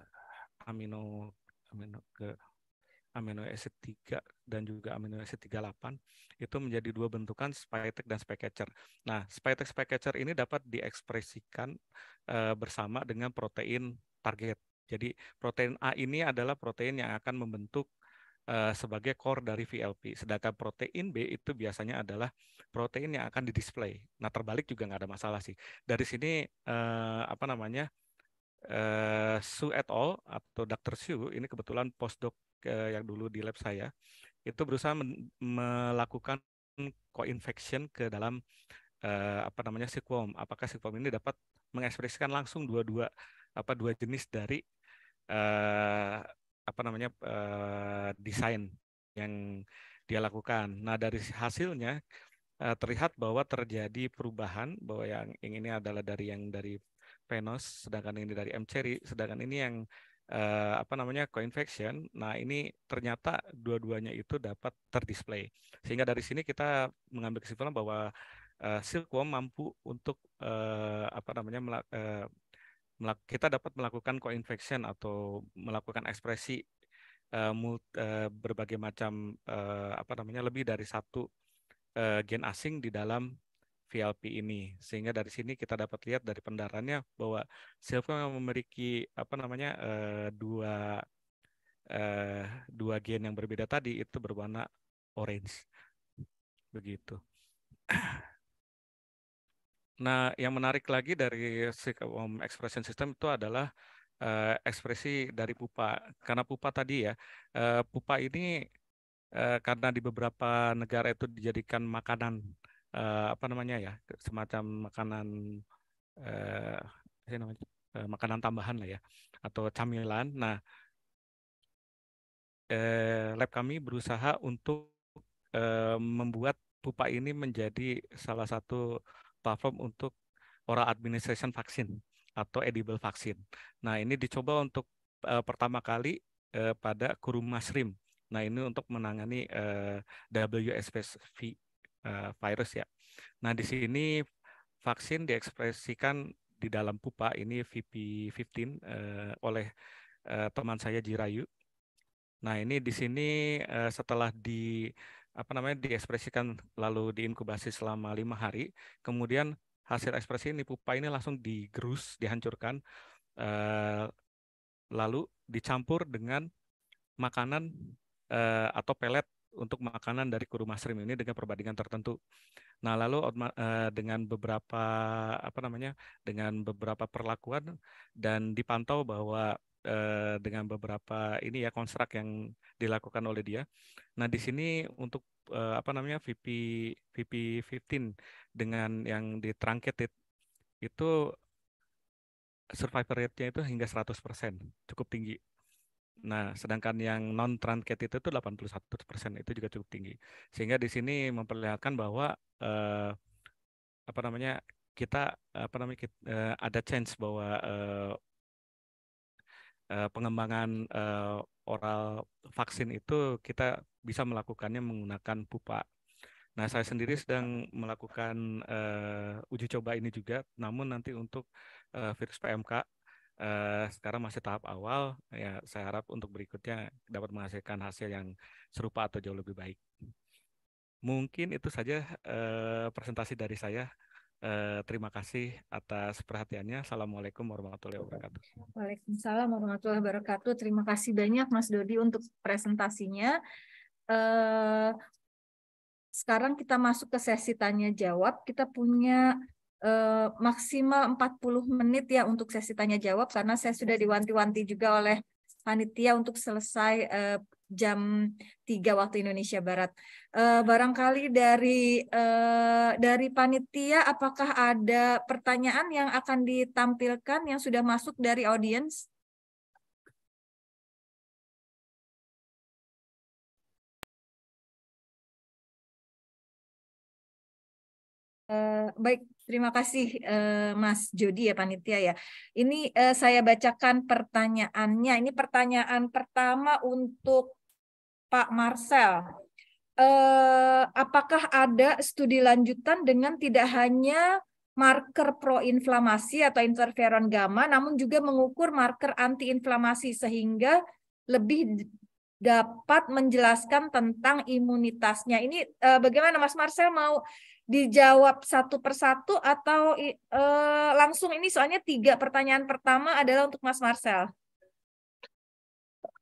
amino amino ke amino acid 3 dan juga amino acid 38 itu menjadi dua bentukan spike dan spike Nah, spike spike ini dapat diekspresikan uh, bersama dengan protein target. Jadi protein A ini adalah protein yang akan membentuk uh, sebagai core dari VLP. Sedangkan protein B itu biasanya adalah protein yang akan didisplay. Nah, terbalik juga nggak ada masalah sih. Dari sini uh, apa namanya? Uh, Su et al atau Dr. Su ini kebetulan postdoc uh, yang dulu di lab saya itu berusaha melakukan co-infection ke dalam uh, apa namanya sikworm. Apakah sikworm ini dapat mengekspresikan langsung dua-dua apa dua jenis dari uh, apa namanya uh, desain yang dia lakukan. Nah dari hasilnya uh, terlihat bahwa terjadi perubahan bahwa yang, yang ini adalah dari yang dari Penos, sedangkan ini dari M. Cherry, sedangkan ini yang eh, apa namanya co-infection. Nah, ini ternyata dua-duanya itu dapat terdisplay. Sehingga dari sini kita mengambil kesimpulan bahwa eh, silkworm mampu untuk eh, apa namanya eh, kita dapat melakukan co-infection atau melakukan ekspresi eh, eh, berbagai macam eh, apa namanya lebih dari satu gen asing di dalam VLP ini sehingga dari sini kita dapat lihat dari pendarannya bahwa yang memiliki apa namanya uh, dua uh, dua gen yang berbeda tadi itu berwarna orange begitu. Nah, yang menarik lagi dari um, expression system itu adalah uh, ekspresi dari pupa. Karena pupa tadi ya, uh, pupa ini karena di beberapa negara itu dijadikan makanan uh, apa namanya ya semacam makanan uh, namanya uh, makanan tambahan lah ya atau camilan. Nah uh, lab kami berusaha untuk uh, membuat Pupa ini menjadi salah satu platform untuk oral administration vaksin atau edible vaksin. Nah ini dicoba untuk uh, pertama kali uh, pada kurum masrim Nah ini untuk menangani uh, WSPV Eh, virus ya. Nah, di sini vaksin diekspresikan di dalam pupa ini VP15 eh, oleh eh, teman saya Jirayu. Nah, ini di sini setelah di apa namanya diekspresikan lalu diinkubasi selama lima hari, kemudian hasil ekspresi ini pupa ini langsung digerus, dihancurkan, lalu dicampur dengan makanan atau pelet untuk makanan dari Guru Masrim ini dengan perbandingan tertentu. Nah, lalu eh, dengan beberapa apa namanya? dengan beberapa perlakuan dan dipantau bahwa eh, dengan beberapa ini ya konstrak yang dilakukan oleh dia. Nah, di sini untuk eh, apa namanya? VP VP 15 dengan yang ditrangketed itu survivor rate-nya itu hingga 100%, cukup tinggi. Nah, sedangkan yang non truncated itu 81% persen itu juga cukup tinggi. Sehingga di sini memperlihatkan bahwa eh, apa namanya? kita apa namanya? Kita, eh, ada chance bahwa eh, eh, pengembangan eh, oral vaksin itu kita bisa melakukannya menggunakan pupa. Nah, saya sendiri sedang melakukan uh, uji coba ini juga, namun nanti untuk uh, virus PMK uh, sekarang masih tahap awal ya saya harap untuk berikutnya dapat menghasilkan hasil yang serupa atau jauh lebih baik mungkin itu saja uh, presentasi dari saya uh, terima kasih atas perhatiannya assalamualaikum warahmatullahi wabarakatuh Waalaikumsalam warahmatullahi wabarakatuh terima kasih banyak Mas Dodi untuk presentasinya uh, sekarang kita masuk ke sesi tanya jawab kita punya eh, maksimal 40 menit ya untuk sesi tanya jawab karena saya sudah diwanti-wanti juga oleh panitia untuk selesai eh, jam 3 waktu Indonesia Barat. Eh, barangkali dari eh, dari panitia apakah ada pertanyaan yang akan ditampilkan yang sudah masuk dari audiens? baik Terima kasih eh, Mas Jody ya panitia ya. Ini eh, saya bacakan pertanyaannya. Ini pertanyaan pertama untuk Pak Marcel. Eh, apakah ada studi lanjutan dengan tidak hanya marker proinflamasi atau interferon gamma, namun juga mengukur marker antiinflamasi sehingga lebih dapat menjelaskan tentang imunitasnya. Ini bagaimana Mas Marcel mau dijawab satu persatu atau e, langsung ini soalnya tiga pertanyaan pertama adalah untuk Mas Marcel.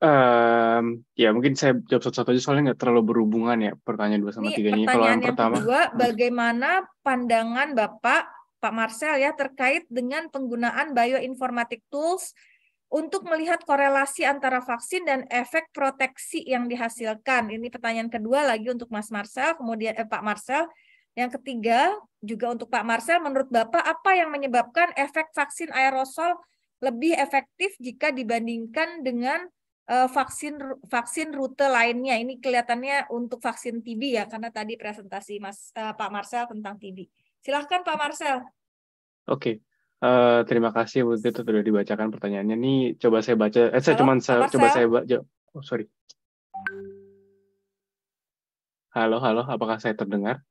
Um, ya mungkin saya jawab satu-satu aja soalnya nggak terlalu berhubungan ya pertanyaan dua sama ini Pertanyaan yang, pertama, kedua, bagaimana pandangan Bapak Pak Marcel ya terkait dengan penggunaan bioinformatik tools untuk melihat korelasi antara vaksin dan efek proteksi yang dihasilkan. Ini pertanyaan kedua lagi untuk Mas Marcel, kemudian eh, Pak Marcel. Yang ketiga, juga untuk Pak Marcel, menurut Bapak apa yang menyebabkan efek vaksin aerosol lebih efektif jika dibandingkan dengan eh, vaksin vaksin rute lainnya? Ini kelihatannya untuk vaksin TB ya, karena tadi presentasi Mas eh, Pak Marcel tentang TB. Silahkan Pak Marcel. Oke. Okay. Uh, eh, terima kasih Bu Tito sudah dibacakan pertanyaannya. Ini coba saya baca. Eh, saya Halo, cuman saya, coba saya baca. Oh, sorry. Halo, halo. Apakah saya terdengar?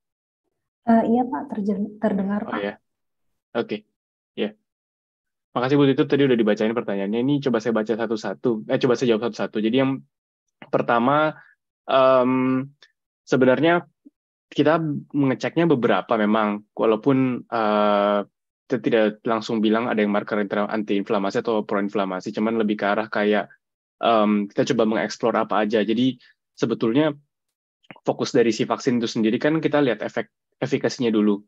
Uh, iya Pak, terdengar oh, Pak. Oh, ya. Oke, okay. ya. Yeah. Makasih Bu Titut tadi udah dibacain pertanyaannya. Ini coba saya baca satu-satu. Eh, coba saya jawab satu-satu. Jadi yang pertama, um, sebenarnya kita mengeceknya beberapa memang, walaupun uh, kita tidak langsung bilang ada yang marker antiinflamasi atau proinflamasi, cuman lebih ke arah kayak um, kita coba mengeksplor apa aja. Jadi sebetulnya fokus dari si vaksin itu sendiri kan kita lihat efek efikasinya dulu.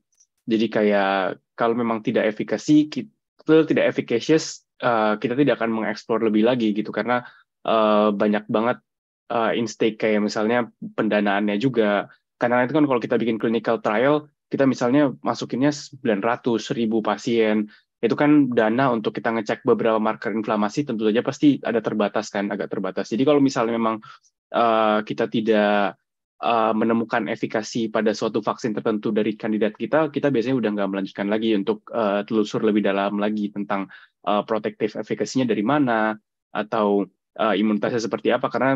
Jadi kayak kalau memang tidak efikasi, kita tidak efficacious, uh, kita tidak akan mengeksplor lebih lagi gitu karena uh, banyak banget uh, eh, in kayak misalnya pendanaannya juga. Karena itu kan kalau kita bikin clinical trial, kita misalnya masukinnya 900, ribu pasien, itu kan dana untuk kita ngecek beberapa marker inflamasi tentu saja pasti ada terbatas kan, agak terbatas. Jadi kalau misalnya memang uh, kita tidak Eh, menemukan efikasi pada suatu vaksin tertentu dari kandidat kita, kita biasanya udah nggak melanjutkan lagi untuk uh, telusur lebih dalam lagi tentang uh, protektif efikasinya dari mana atau uh, imunitasnya seperti apa karena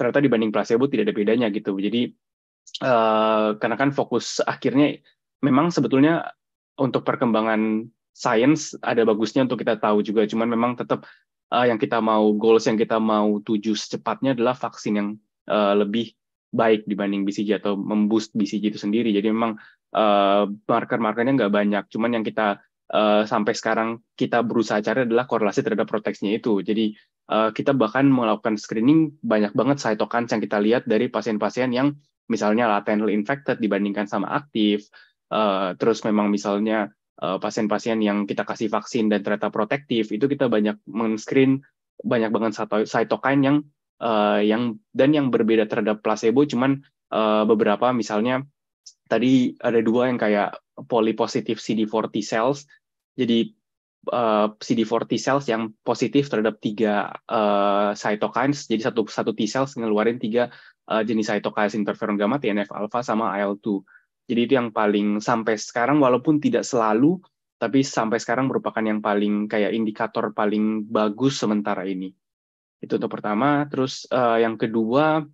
ternyata dibanding placebo tidak ada bedanya gitu. Jadi uh, karena kan fokus akhirnya memang sebetulnya untuk perkembangan sains ada bagusnya untuk kita tahu juga. Cuman memang tetap uh, yang kita mau goals yang kita mau tuju secepatnya adalah vaksin yang uh, lebih baik dibanding BCG atau memboost BCG itu sendiri. Jadi memang uh, marker-markernya nggak banyak. Cuman yang kita uh, sampai sekarang kita berusaha cari adalah korelasi terhadap proteksinya itu. Jadi uh, kita bahkan melakukan screening banyak banget cytokines yang kita lihat dari pasien-pasien yang misalnya latently infected dibandingkan sama aktif. Uh, terus memang misalnya uh, pasien-pasien yang kita kasih vaksin dan ternyata protektif itu kita banyak men-screen banyak banget cytokine yang uh, yang dan yang berbeda terhadap placebo cuman uh, beberapa misalnya tadi ada dua yang kayak polypositive CD4 cells. Jadi eh, CD4 cells yang positif terhadap tiga uh, cytokines. Jadi satu satu T cells ngeluarin tiga uh, jenis cytokines interferon gamma, TNF alpha sama IL2. Jadi itu yang paling sampai sekarang walaupun tidak selalu tapi sampai sekarang merupakan yang paling kayak indikator paling bagus sementara ini. Itu untuk pertama. Terus uh, yang kedua,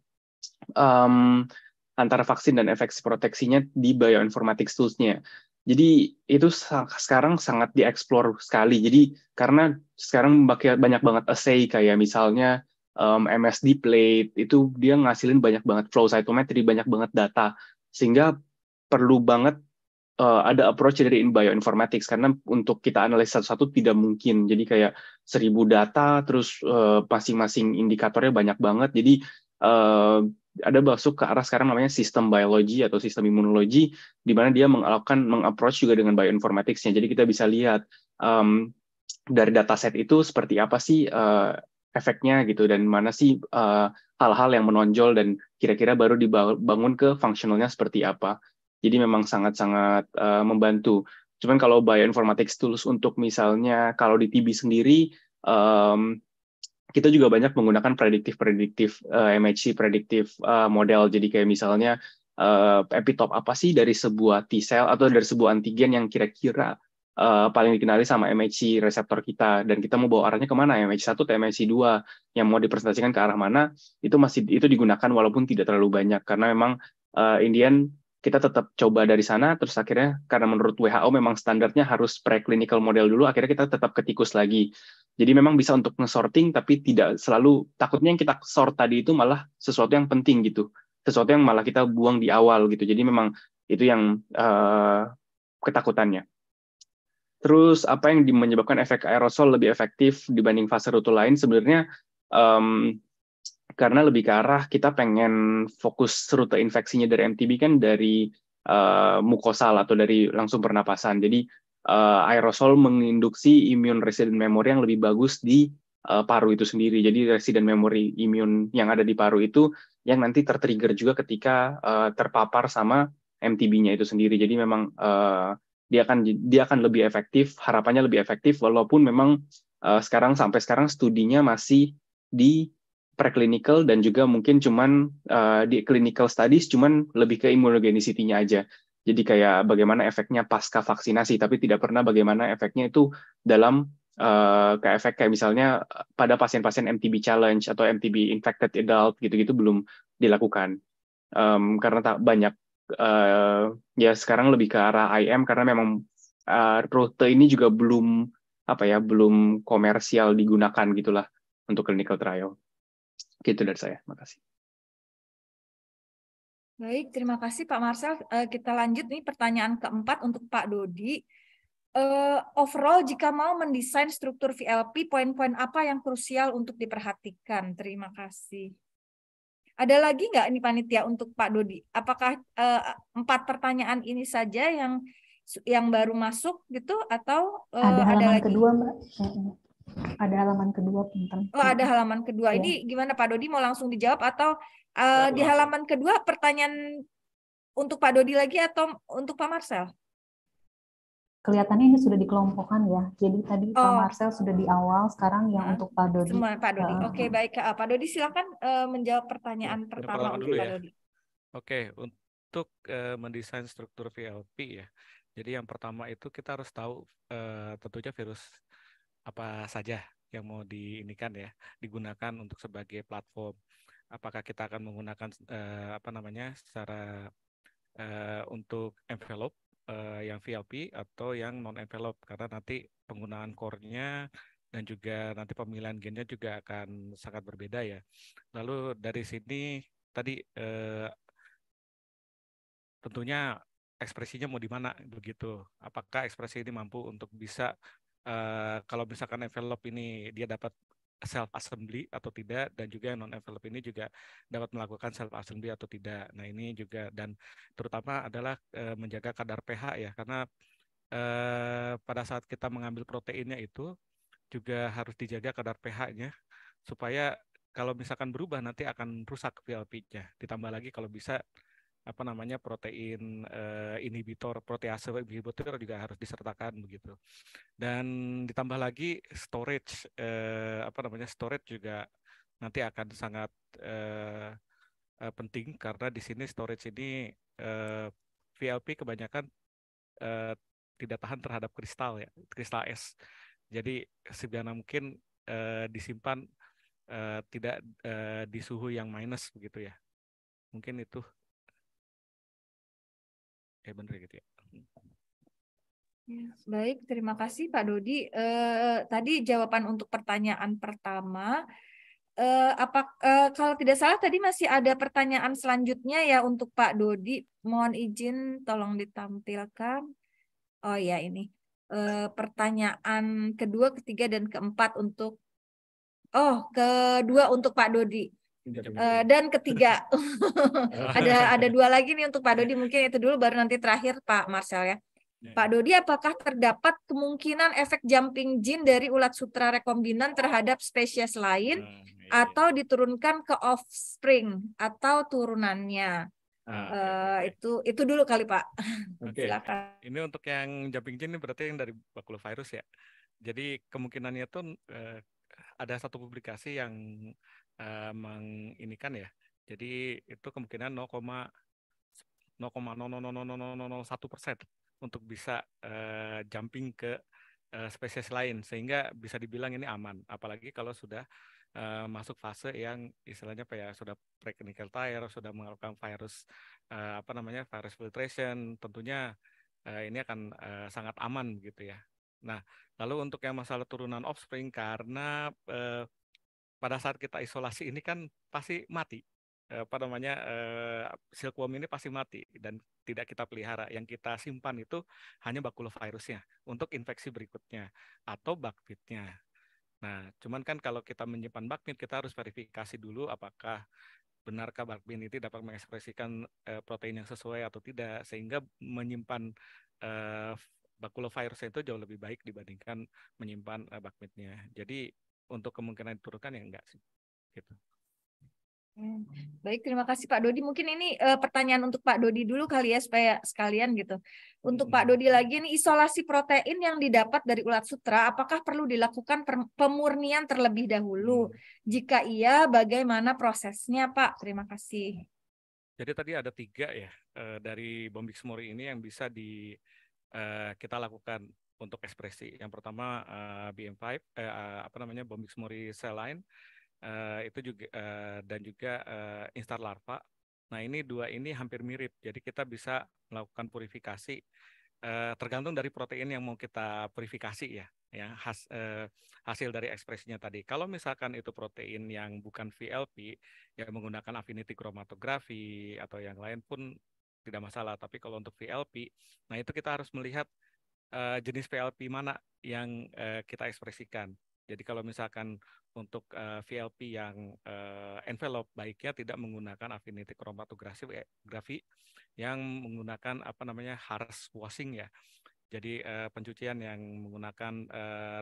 um, antara vaksin dan efek proteksinya di bioinformatics toolsnya. Jadi itu sekarang sangat dieksplor sekali. Jadi karena sekarang banyak banget assay kayak misalnya um, MSD plate itu dia ngasilin banyak banget flow cytometry, banyak banget data sehingga perlu banget uh, ada approach dari in bioinformatics karena untuk kita analisa satu-satu tidak mungkin. Jadi kayak seribu data terus eh, masing-masing uh, indikatornya banyak banget. Jadi uh, ada masuk ke arah sekarang namanya sistem biologi atau sistem imunologi di mana dia mengalokan mengapproach juga dengan bioinformaticsnya. Jadi kita bisa lihat um, dari dataset itu seperti apa sih uh, efeknya gitu dan mana sih uh, hal -hal yang menonjol dan kira-kira baru dibangun ke fungsionalnya seperti apa. Jadi memang sangat-sangat uh, membantu. Cuman kalau bioinformatics tools untuk misalnya kalau di TB sendiri, um, kita juga banyak menggunakan prediktif-prediktif uh, eh, MHC prediktif uh, model. Jadi kayak misalnya uh, epitop apa sih dari sebuah T cell atau dari sebuah antigen yang kira-kira uh, paling dikenali sama MHC reseptor kita dan kita mau bawa arahnya kemana MHC satu, atau MHC 2 yang mau dipresentasikan ke arah mana itu masih itu digunakan walaupun tidak terlalu banyak karena memang uh, Indian kita tetap coba dari sana terus akhirnya karena menurut WHO memang standarnya harus preclinical model dulu akhirnya kita tetap ke tikus lagi jadi memang bisa untuk nge-sorting tapi tidak selalu takutnya yang kita sort tadi itu malah sesuatu yang penting gitu sesuatu yang malah kita buang di awal gitu jadi memang itu yang uh, ketakutannya terus apa yang menyebabkan efek aerosol lebih efektif dibanding fase rutu lain sebenarnya um, karena lebih ke arah kita pengen fokus rute infeksinya dari MTB kan dari uh, eh, mukosal atau dari langsung pernapasan. Jadi uh, aerosol menginduksi imun resident memory yang lebih bagus di uh, paru itu sendiri. Jadi resident memory imun yang ada di paru itu yang nanti tertrigger juga ketika uh, terpapar sama MTB-nya itu sendiri. Jadi memang uh, dia akan dia akan lebih efektif, harapannya lebih efektif walaupun memang uh, sekarang sampai sekarang studinya masih di preclinical dan juga mungkin cuman uh, di clinical studies cuman lebih ke immunogenicity-nya aja. Jadi kayak bagaimana efeknya pasca vaksinasi tapi tidak pernah bagaimana efeknya itu dalam uh, ke efek kayak misalnya eh, pada pasien-pasien MTB challenge atau MTB infected adult gitu-gitu belum dilakukan. Um, karena tak banyak uh, ya sekarang lebih ke arah IM karena memang uh, rute ini juga belum apa ya belum komersial digunakan gitulah untuk clinical trial. Gitu dari saya. Makasih. Baik, terima kasih Pak Marcel. Eh, kita lanjut nih pertanyaan keempat untuk Pak Dodi. Eh, overall, jika mau mendesain struktur VLP, poin-poin apa yang krusial untuk diperhatikan? Terima kasih. Ada lagi nggak ini panitia untuk Pak Dodi? Apakah eh, empat pertanyaan ini saja yang yang baru masuk gitu atau ada, ada lagi? kedua, Mbak. Ada halaman kedua, Pinten. Oh, ada halaman kedua. Ya. Ini gimana Pak Dodi mau langsung dijawab atau uh, di halaman kedua pertanyaan untuk Pak Dodi lagi atau untuk Pak Marcel? Kelihatannya ini sudah dikelompokkan ya. Jadi tadi oh. Pak Marcel sudah di awal, sekarang yang hmm. untuk Pak Dodi. Semua Pak Dodi. Uh, Oke, eh. baik. Uh, Pak Dodi silakan uh, menjawab pertanyaan ya, pertama untuk ya. Pak Dodi. Oke, untuk uh, mendesain struktur VLP ya. Jadi yang pertama itu kita harus tahu uh, tentunya virus apa saja yang mau diinikan ya digunakan untuk sebagai platform apakah kita akan menggunakan uh, apa namanya secara uh, untuk envelope uh, yang VLP atau yang non envelope karena nanti penggunaan core-nya dan juga nanti pemilihan gennya juga akan sangat berbeda ya. Lalu dari sini tadi uh, tentunya ekspresinya mau di mana begitu. Apakah ekspresi ini mampu untuk bisa Eh, kalau misalkan envelope ini dia dapat self assembly atau tidak dan juga non envelope ini juga dapat melakukan self assembly atau tidak. Nah, ini juga dan terutama adalah e, menjaga kadar pH ya karena e, pada saat kita mengambil proteinnya itu juga harus dijaga kadar pH-nya supaya kalau misalkan berubah nanti akan rusak VLP-nya. Ditambah lagi kalau bisa apa namanya protein uh, inhibitor protease inhibitor juga harus disertakan begitu dan ditambah lagi storage uh, apa namanya storage juga nanti akan sangat uh, uh, penting karena di sini storage ini uh, VLP kebanyakan uh, tidak tahan terhadap kristal ya kristal es jadi sebenarnya mungkin uh, disimpan uh, tidak uh, di suhu yang minus begitu ya mungkin itu eh bener gitu ya iya. baik terima kasih Pak Dodi eh, tadi jawaban untuk pertanyaan pertama eh, apa eh, kalau tidak salah tadi masih ada pertanyaan selanjutnya ya untuk Pak Dodi mohon izin tolong ditampilkan oh ya ini eh, pertanyaan kedua ketiga dan keempat untuk oh kedua untuk Pak Dodi Uh, dan ketiga ada ada dua lagi nih untuk Pak Dodi mungkin itu dulu baru nanti terakhir Pak Marcel ya. ya. Pak Dodi apakah terdapat kemungkinan efek jumping gene dari ulat sutra rekombinan terhadap spesies lain ah, iya, iya. atau diturunkan ke offspring atau turunannya? Ah, uh, itu itu dulu kali Pak. Okay. Ini untuk yang jumping gene ini berarti yang dari bakulovirus ya. Jadi kemungkinannya tuh uh, ada satu publikasi yang uh, kan ya. Jadi itu kemungkinan 0, 0,000001 persen untuk bisa uh, jumping ke uh, spesies lain sehingga bisa dibilang ini aman apalagi kalau sudah uh, masuk fase yang istilahnya apa ya sudah preclinical tire sudah melakukan virus uh, apa namanya virus filtration tentunya uh, ini akan uh, sangat aman gitu ya nah lalu untuk yang masalah turunan offspring karena uh, pada saat kita isolasi ini kan pasti mati eh, apa namanya eh, silkworm ini pasti mati dan tidak kita pelihara. Yang kita simpan itu hanya bakulovirusnya untuk infeksi berikutnya atau bakmitnya. Nah, cuman kan kalau kita menyimpan bakmit kita harus verifikasi dulu apakah benarkah bakmin itu dapat mengekspresikan eh, protein yang sesuai atau tidak sehingga menyimpan bakulovirusnya itu jauh lebih baik dibandingkan menyimpan eh, Jadi untuk kemungkinan diturunkan ya enggak sih gitu hmm. Baik, terima kasih Pak Dodi. Mungkin ini uh, pertanyaan untuk Pak Dodi dulu kali ya supaya sekalian gitu. Untuk hmm. Pak Dodi lagi ini isolasi protein yang didapat dari ulat sutra apakah perlu dilakukan pemurnian terlebih dahulu? Hmm. Jika iya, bagaimana prosesnya, Pak? Terima kasih. Jadi tadi ada tiga ya uh, dari bombix mori ini yang bisa di uh, kita lakukan untuk ekspresi. Yang pertama uh, BM5 uh, apa namanya Bombix Mori cell line uh, eh, itu juga uh, dan juga uh, instar larva. Nah, ini dua ini hampir mirip. Jadi kita bisa melakukan purifikasi uh, tergantung dari protein yang mau kita purifikasi ya, yang has, uh, hasil dari ekspresinya tadi. Kalau misalkan itu protein yang bukan VLP yang menggunakan affinity kromatografi atau yang lain pun tidak masalah. Tapi kalau untuk VLP, nah itu kita harus melihat uh, jenis VLP mana yang uh, kita ekspresikan. Jadi kalau misalkan untuk uh, eh, VLP yang uh, envelope baiknya tidak menggunakan affinity chromatography grafi yang menggunakan apa namanya harsh washing ya. Jadi uh, pencucian yang menggunakan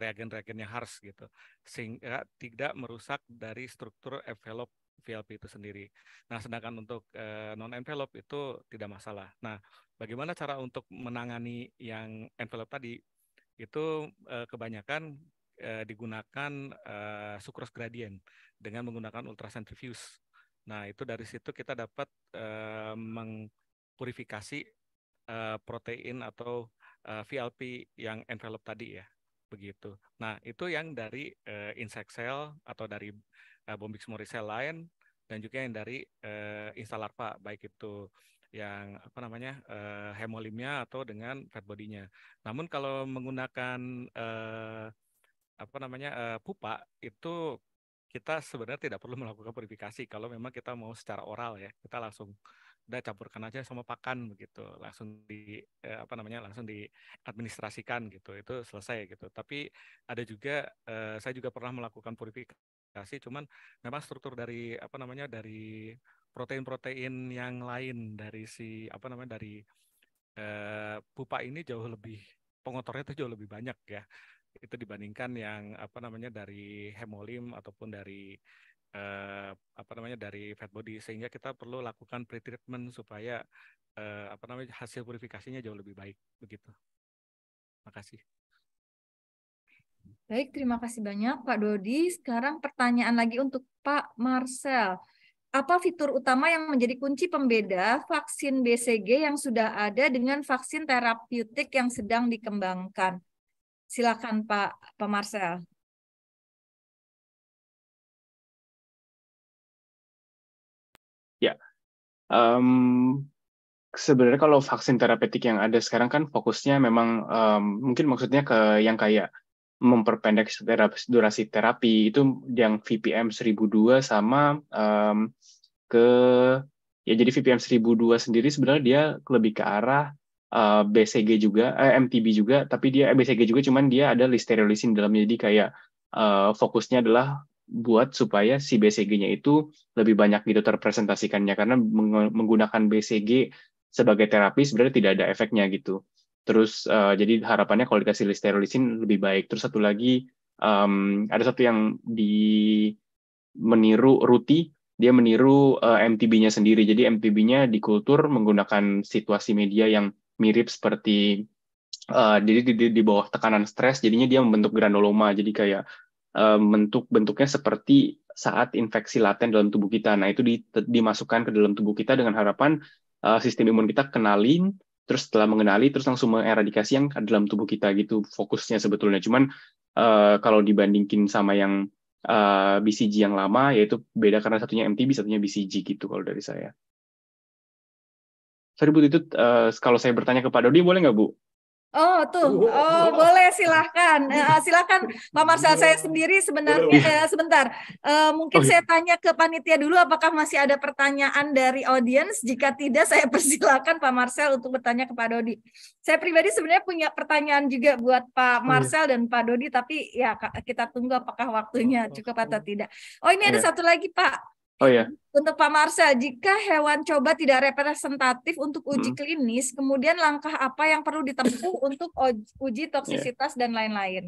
reagen-reagen uh, yang harsh gitu sehingga tidak merusak dari struktur envelope VLP itu sendiri. Nah, sedangkan untuk uh, eh, non envelope itu tidak masalah. Nah, bagaimana cara untuk menangani yang envelope tadi? Itu uh, kebanyakan uh, digunakan uh, sucrose gradient dengan menggunakan ultracentrifuse. Nah, itu dari situ kita dapat uh, mengpurifikasi uh, protein atau uh, VLP yang envelope tadi ya begitu. Nah, itu yang dari uh, insect cell atau dari Eh, bombix morisel lain dan juga yang dari uh, eh, instalarva baik itu yang apa namanya uh, hemolimnya atau dengan fat bodynya. Namun kalau menggunakan uh, apa namanya uh, pupa itu kita sebenarnya tidak perlu melakukan purifikasi kalau memang kita mau secara oral ya kita langsung udah campurkan aja sama pakan begitu langsung di eh, apa namanya langsung diadministrasikan gitu itu selesai gitu tapi ada juga eh, saya juga pernah melakukan purifikasi modifikasi cuman memang struktur dari apa namanya dari protein-protein yang lain dari si apa namanya dari eh, pupa ini jauh lebih pengotornya itu jauh lebih banyak ya itu dibandingkan yang apa namanya dari hemolim ataupun dari eh, apa namanya dari fat body sehingga kita perlu lakukan pretreatment supaya eh, apa namanya hasil purifikasinya jauh lebih baik begitu. Terima kasih. Baik, terima kasih banyak Pak Dodi. Sekarang pertanyaan lagi untuk Pak Marcel. Apa fitur utama yang menjadi kunci pembeda vaksin BCG yang sudah ada dengan vaksin terapeutik yang sedang dikembangkan? Silakan Pak, Pak Marcel. Ya, um, sebenarnya kalau vaksin terapeutik yang ada sekarang kan fokusnya memang um, mungkin maksudnya ke yang kayak memperpendek terapi durasi terapi itu yang VPM 1002 sama um, ke ya jadi VPM 1002 sendiri sebenarnya dia lebih ke arah uh, eh, BCG juga eh, MTB juga tapi dia eh, BCG juga cuman dia ada listeriolisin dalam jadi kayak uh, fokusnya adalah buat supaya si BCG-nya itu lebih banyak gitu terpresentasikannya karena menggunakan BCG sebagai terapi sebenarnya tidak ada efeknya gitu. Terus uh, jadi harapannya kalau dikasih listerilisin lebih baik. Terus satu lagi um, ada satu yang di meniru Ruti, dia meniru uh, eh, MTB-nya sendiri. Jadi MTB-nya di kultur menggunakan situasi media yang mirip seperti uh, jadi di, di, di bawah tekanan stres, jadinya dia membentuk granuloma. Jadi kayak bentuk bentuknya seperti saat infeksi laten dalam tubuh kita. Nah itu di, dimasukkan ke dalam tubuh kita dengan harapan uh, sistem imun kita kenalin terus setelah mengenali terus langsung mengeradikasi yang ada dalam tubuh kita gitu fokusnya sebetulnya cuman uh, kalau dibandingkin sama yang uh, eh, BCG yang lama yaitu beda karena satunya MTB satunya BCG gitu kalau dari saya sorry Bu itu uh, kalau saya bertanya kepada Dodi boleh nggak Bu Oh tuh, oh boleh silahkan, uh, eh, eh, silahkan Pak Marcel saya sendiri sebenarnya uh, sebentar, uh, mungkin oh, iya. saya tanya ke panitia dulu apakah masih ada pertanyaan dari audiens. Jika tidak, saya persilakan Pak Marcel untuk bertanya ke Pak Dodi. Saya pribadi sebenarnya punya pertanyaan juga buat Pak oh, iya. Marcel dan Pak Dodi, tapi ya kita tunggu apakah waktunya oh, cukup atau oh. tidak. Oh ini ada iya. satu lagi Pak Oh ya. Untuk Pak Marcel, jika hewan coba tidak representatif untuk uji hmm. klinis, kemudian langkah apa yang perlu ditempuh untuk uji toksisitas yeah. dan lain-lain?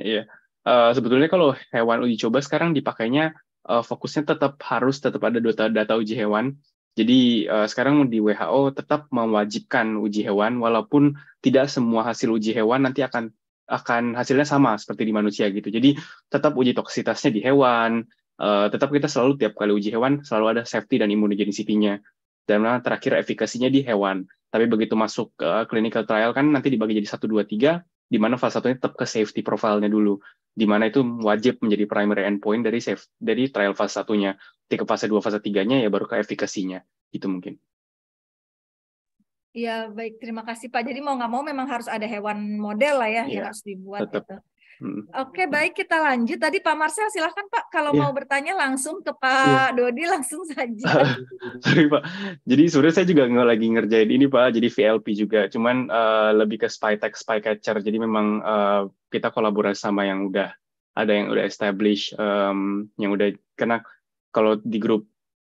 Iya. Yeah. Uh, sebetulnya kalau hewan uji coba sekarang dipakainya uh, fokusnya tetap harus tetap ada data-data uji hewan. Jadi uh, sekarang di WHO tetap mewajibkan uji hewan walaupun tidak semua hasil uji hewan nanti akan akan hasilnya sama seperti di manusia gitu. Jadi tetap uji toksitasnya di hewan, uh, tetap kita selalu tiap kali uji hewan selalu ada safety dan immunogenicity-nya. Dan terakhir efikasinya di hewan. Tapi begitu masuk ke uh, clinical trial kan nanti dibagi jadi 1 2 3 di mana fase satunya tetap ke safety profile-nya dulu. Di mana itu wajib menjadi primary endpoint dari safe dari trial fase satunya. ke fase 2, fase 3-nya ya baru ke efikasinya. Itu mungkin. ya baik. Terima kasih Pak. Jadi mau nggak mau memang harus ada hewan model lah ya, ya yang iya, harus dibuat. Tetap. Gitu. Oke, baik kita lanjut. Tadi Pak Marcel silahkan Pak kalau yeah. mau bertanya langsung ke Pak yeah. Dodi langsung saja. Sorry Pak. Jadi sebenarnya saya juga nggak lagi ngerjain ini Pak, jadi VLP juga. Cuman uh, lebih ke spy tech, spy catcher. Jadi memang uh, kita kolaborasi sama yang udah ada yang udah establish, um, yang udah kena kalau di grup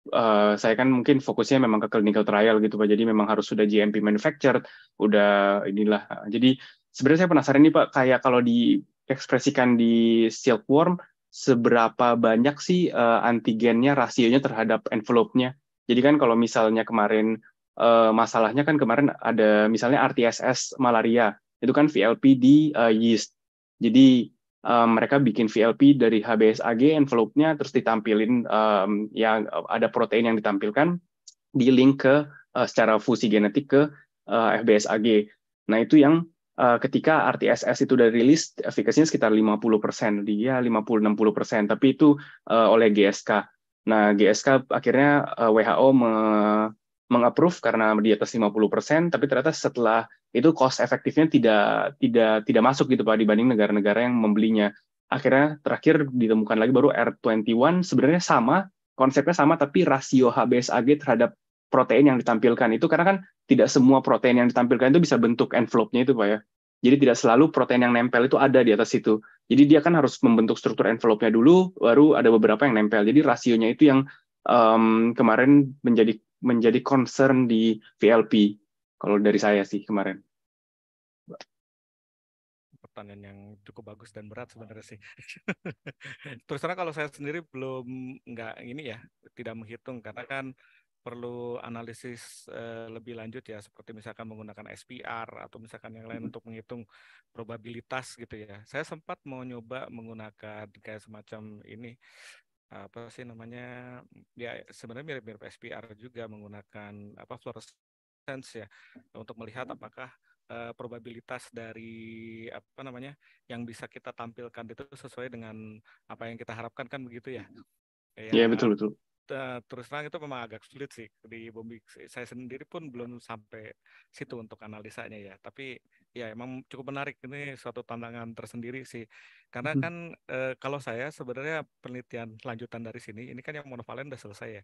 Uh, saya kan mungkin fokusnya memang ke clinical trial gitu pak, jadi memang harus sudah GMP manufactured, udah inilah. Jadi sebenarnya saya penasaran nih pak, kayak kalau di Ekspresikan di silkworm, seberapa banyak sih uh, antigennya rasionya terhadap envelope-nya. Jadi kan kalau misalnya kemarin uh, masalahnya kan kemarin ada misalnya RTSS malaria, itu kan VLP di uh, yeast. Jadi um, mereka bikin VLP dari HBsAg envelope-nya terus ditampilin um, yang ada protein yang ditampilkan di link ke uh, secara fusi genetik ke uh, FBsAg. Nah, itu yang Eh, ketika RTSS itu udah rilis efikasinya sekitar 50%, dia 50-60%, tapi itu uh, oleh GSK. Nah, GSK akhirnya uh, eh, WHO me mengapprove karena di atas 50%, tapi ternyata setelah itu cost efektifnya tidak tidak tidak masuk gitu Pak dibanding negara-negara yang membelinya. Akhirnya terakhir ditemukan lagi baru R21 sebenarnya sama, konsepnya sama tapi rasio HBsAg terhadap protein yang ditampilkan itu karena kan tidak semua protein yang ditampilkan itu bisa bentuk envelope-nya itu Pak ya. Jadi tidak selalu protein yang nempel itu ada di atas itu. Jadi dia kan harus membentuk struktur envelope-nya dulu, baru ada beberapa yang nempel. Jadi rasionya itu yang um, kemarin menjadi menjadi concern di VLP kalau dari saya sih kemarin. Pertanyaan yang cukup bagus dan berat sebenarnya sih. Terus karena kalau saya sendiri belum nggak ini ya, tidak menghitung karena kan perlu analisis uh, lebih lanjut ya seperti misalkan menggunakan SPR atau misalkan yang lain mm-hmm. untuk menghitung probabilitas gitu ya. Saya sempat mau nyoba menggunakan kayak semacam ini apa sih namanya ya sebenarnya mirip-mirip SPR juga menggunakan apa fluorescence ya untuk melihat mm-hmm. apakah uh, probabilitas dari apa namanya yang bisa kita tampilkan itu sesuai dengan apa yang kita harapkan kan begitu ya. Iya yeah, betul betul. Eh, terus terang itu memang agak sulit sih di bumi Saya sendiri pun belum sampai situ untuk analisanya ya. Tapi ya emang cukup menarik ini suatu tantangan tersendiri sih. Karena hmm. kan eh, kalau saya sebenarnya penelitian lanjutan dari sini ini kan yang monovalen sudah selesai ya.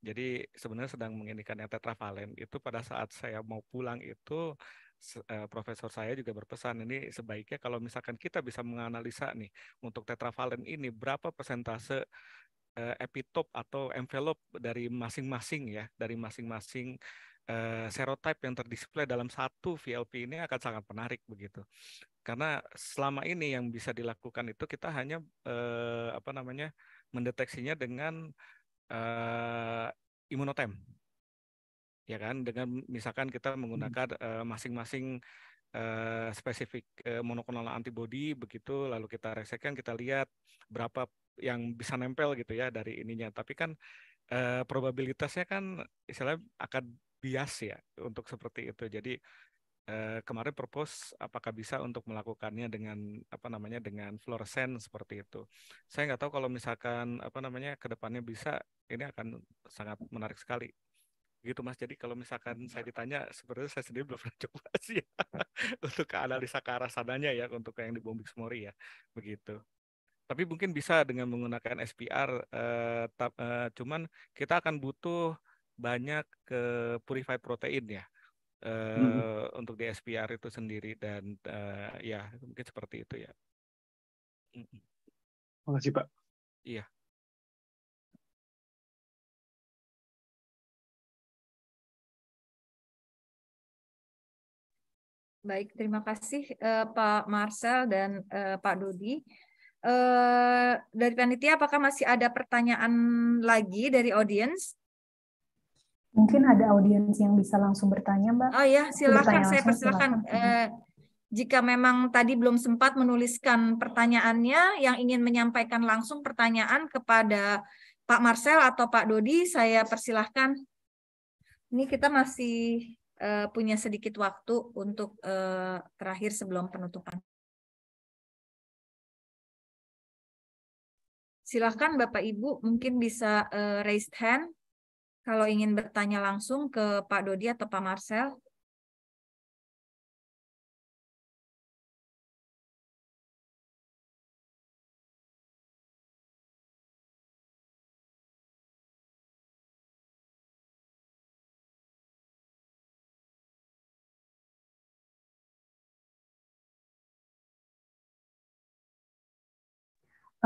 Jadi sebenarnya sedang menginginkan yang tetravalen itu pada saat saya mau pulang itu eh, profesor saya juga berpesan ini sebaiknya kalau misalkan kita bisa menganalisa nih untuk tetravalen ini berapa persentase Eh, epitop atau envelope dari masing-masing ya, dari masing-masing uh, serotype yang terdisplay dalam satu VLP ini akan sangat menarik begitu. Karena selama ini yang bisa dilakukan itu kita hanya uh, apa namanya mendeteksinya dengan uh, imunotem. Ya kan, dengan misalkan kita menggunakan hmm. masing-masing uh, spesifik uh, monoklonal antibody begitu lalu kita resekan kita lihat berapa yang bisa nempel gitu ya dari ininya. Tapi kan eh, probabilitasnya kan istilahnya akan bias ya untuk seperti itu. Jadi eh, kemarin propose apakah bisa untuk melakukannya dengan apa namanya dengan fluoresen seperti itu. Saya nggak tahu kalau misalkan apa namanya kedepannya bisa ini akan sangat menarik sekali gitu mas jadi kalau misalkan saya ditanya sebenarnya saya sendiri belum pernah coba sih ya. untuk analisa ke arah sananya ya untuk yang di Bombix Mori ya begitu tapi mungkin bisa dengan menggunakan SPR eh, tap, eh, cuman kita akan butuh banyak ke eh, purified protein ya eh, hmm. untuk di SPR itu sendiri dan eh, ya mungkin seperti itu ya. Terima kasih Pak. Iya. Baik, terima kasih eh, Pak Marcel dan eh, Pak Dodi. Eh, dari panitia apakah masih ada pertanyaan lagi dari audiens? Mungkin ada audiens yang bisa langsung bertanya, Mbak. Oh ya, silakan saya persilakan. Eh, jika memang tadi belum sempat menuliskan pertanyaannya, yang ingin menyampaikan langsung pertanyaan kepada Pak Marcel atau Pak Dodi, saya persilahkan. Ini kita masih uh, punya sedikit waktu untuk uh, terakhir sebelum penutupan. Silahkan Bapak Ibu mungkin bisa uh, raise hand kalau ingin bertanya langsung ke Pak Dodi atau Pak Marcel.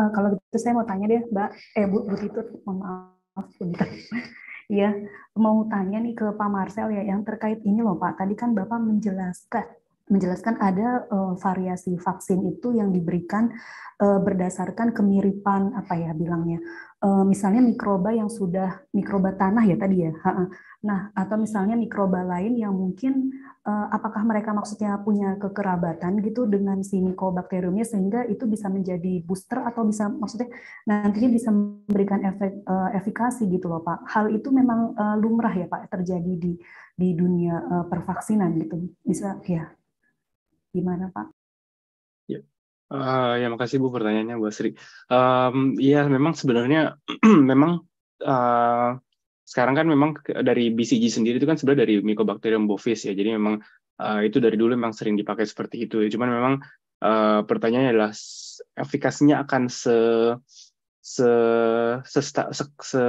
Uh, kalau gitu saya mau tanya deh, Mbak, eh Bu, Bu Titut, mohon maaf, sebentar Iya, mau tanya nih ke Pak Marcel ya, yang terkait ini loh Pak. Tadi kan Bapak menjelaskan menjelaskan ada uh, variasi vaksin itu yang diberikan uh, berdasarkan kemiripan apa ya bilangnya Eh, misalnya mikroba yang sudah mikroba tanah ya tadi ya. Nah, atau misalnya mikroba lain yang mungkin eh, apakah mereka maksudnya punya kekerabatan gitu dengan si mikrobakteriumnya sehingga itu bisa menjadi booster atau bisa maksudnya nantinya bisa memberikan efek eh, efikasi gitu loh Pak. Hal itu memang lumrah ya Pak terjadi di di dunia pervaksinan gitu. Bisa ya. Gimana Pak? Uh, ya makasih Bu pertanyaannya Bu Sri. Um, ya memang sebenarnya memang uh, sekarang kan memang dari BCG sendiri itu kan sebenarnya dari Mycobacterium bovis ya. Jadi memang uh, itu dari dulu memang sering dipakai seperti itu. Cuman memang uh, pertanyaannya adalah efikasinya akan se se, se, se, se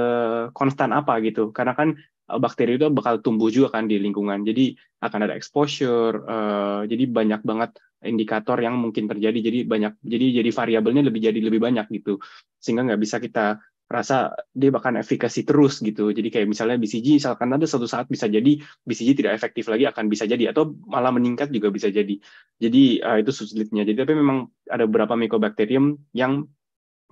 konstan apa gitu. Karena kan bakteri itu bakal tumbuh juga kan di lingkungan. Jadi akan ada exposure. Uh, jadi banyak banget indikator yang mungkin terjadi jadi banyak jadi jadi variabelnya lebih jadi lebih banyak gitu sehingga nggak bisa kita rasa dia bahkan efikasi terus gitu. Jadi kayak misalnya BCG misalkan ada suatu saat bisa jadi BCG tidak efektif lagi akan bisa jadi atau malah meningkat juga bisa jadi. Jadi uh, itu sulitnya. Jadi tapi memang ada beberapa mikrobakterium yang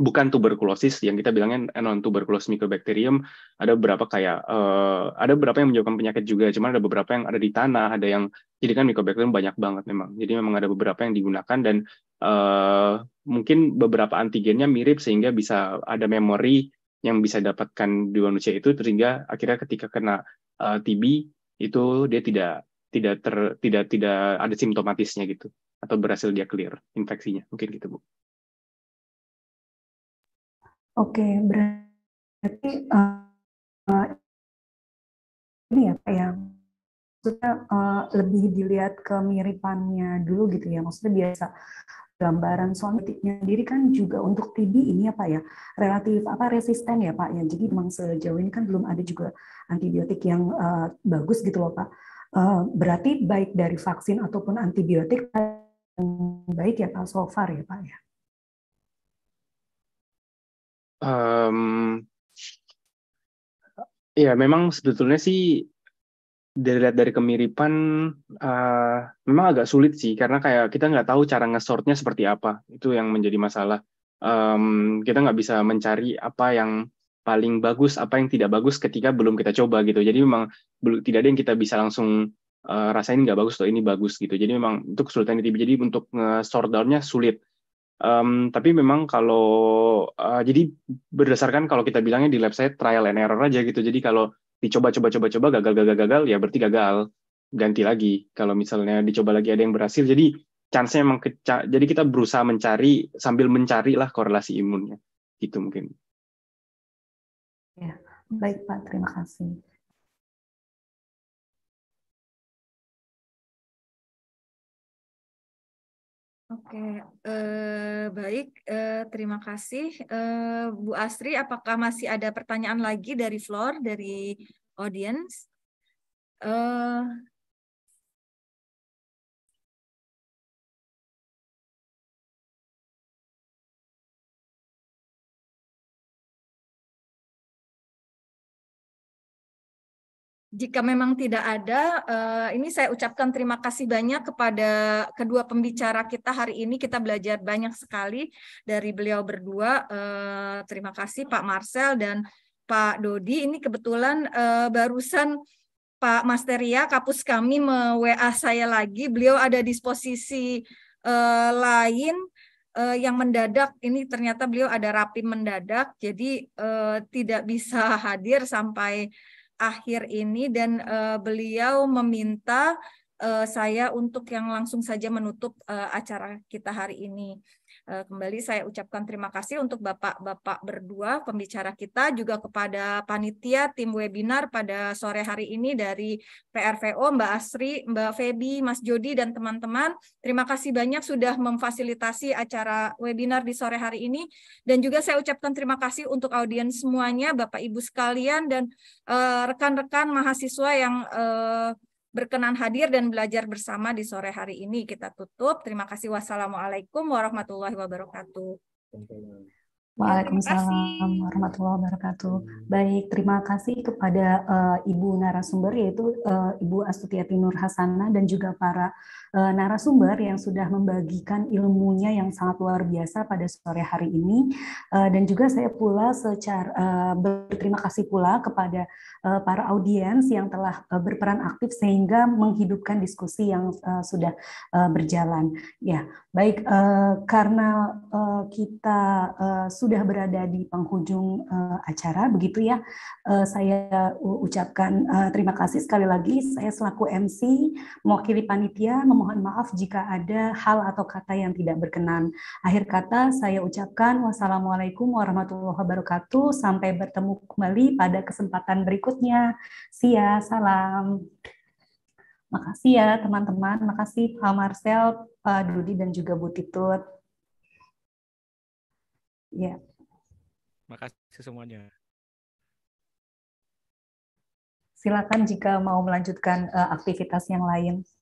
bukan tuberkulosis yang kita bilangnya non tuberkulosis mycobacterium ada beberapa kayak uh, ada beberapa yang menyebabkan penyakit juga cuman ada beberapa yang ada di tanah ada yang jadi kan mycobacterium banyak banget memang jadi memang ada beberapa yang digunakan dan uh, mungkin beberapa antigennya mirip sehingga bisa ada memori yang bisa dapatkan di manusia itu sehingga akhirnya ketika kena uh, eh, TB itu dia tidak tidak ter tidak tidak ada simptomatisnya gitu atau berhasil dia clear infeksinya mungkin gitu bu. Oke, berarti uh, uh, ini ya Pak yang maksudnya uh, lebih dilihat kemiripannya dulu gitu ya. Maksudnya biasa gambaran soal sendiri kan juga untuk TB ini apa ya, ya relatif apa resisten ya Pak ya. Jadi memang sejauh ini kan belum ada juga antibiotik yang uh, bagus gitu loh Pak. Uh, berarti baik dari vaksin ataupun antibiotik baik ya Pak so far ya Pak ya um, ya memang sebetulnya sih lihat dari kemiripan uh, memang agak sulit sih karena kayak kita nggak tahu cara ngesortnya seperti apa itu yang menjadi masalah um, kita nggak bisa mencari apa yang paling bagus apa yang tidak bagus ketika belum kita coba gitu jadi memang belum tidak ada yang kita bisa langsung uh, rasain nggak bagus atau ini bagus gitu jadi memang untuk kesulitan itu jadi untuk sort downnya sulit Um, tapi memang kalau uh, jadi berdasarkan kalau kita bilangnya di lab saya trial and error aja gitu. Jadi kalau dicoba-coba-coba-coba gagal-gagal-gagal ya berarti gagal ganti lagi. Kalau misalnya dicoba lagi ada yang berhasil, jadi chance-nya memang keca jadi kita berusaha mencari sambil mencari lah korelasi imunnya, gitu mungkin. Ya, baik Pak, terima kasih. Oke, okay. uh, eh, baik. Uh, terima kasih, uh, Bu Asri. Apakah masih ada pertanyaan lagi dari floor, dari audience? Uh, jika memang tidak ada, eh, ini saya ucapkan terima kasih banyak kepada kedua pembicara kita hari ini. Kita belajar banyak sekali dari beliau berdua. Eh, terima kasih Pak Marcel dan Pak Dodi. Ini kebetulan eh, barusan Pak Masteria, kapus kami me-WA saya lagi. Beliau ada di posisi lain yang mendadak. Ini ternyata beliau ada rapi mendadak, jadi tidak bisa hadir sampai akhir ini dan uh, beliau meminta uh, saya untuk yang langsung saja menutup uh, acara kita hari ini. Eh, kembali saya ucapkan terima kasih untuk Bapak-bapak berdua pembicara kita juga kepada panitia tim webinar pada sore hari ini dari PRVO Mbak Asri, Mbak Febi, Mas Jody dan teman-teman. Terima kasih banyak sudah memfasilitasi acara webinar di sore hari ini dan juga saya ucapkan terima kasih untuk audiens semuanya, Bapak Ibu sekalian dan eh, rekan-rekan uh, mahasiswa yang uh, berkenan hadir dan belajar bersama di sore hari ini. Kita tutup. Terima kasih. Wassalamualaikum warahmatullahi wabarakatuh. Waalaikumsalam warahmatullahi wabarakatuh. Baik, terima kasih kepada uh, Ibu narasumber yaitu uh, Ibu Astutiati Nur Hasana dan juga para uh, narasumber yang sudah membagikan ilmunya yang sangat luar biasa pada sore hari ini uh, dan juga saya pula secara uh, berterima kasih pula kepada Eh, para audiens yang telah eh, berperan aktif sehingga menghidupkan diskusi yang eh, sudah berjalan. Ya, baik karena kita sudah berada di penghujung acara begitu ya. Saya ucapkan terima kasih sekali lagi saya selaku MC mewakili panitia memohon maaf jika ada hal atau kata yang tidak berkenan. Akhir kata saya ucapkan wassalamualaikum warahmatullahi wabarakatuh. Sampai bertemu kembali pada kesempatan berikut berikutnya. Sia, salam. Makasih ya teman-teman, makasih Pak Marcel, Pak Dudi, dan juga Bu Titut. Ya. Yeah. Makasih semuanya. Silakan jika mau melanjutkan uh, aktivitas yang lain.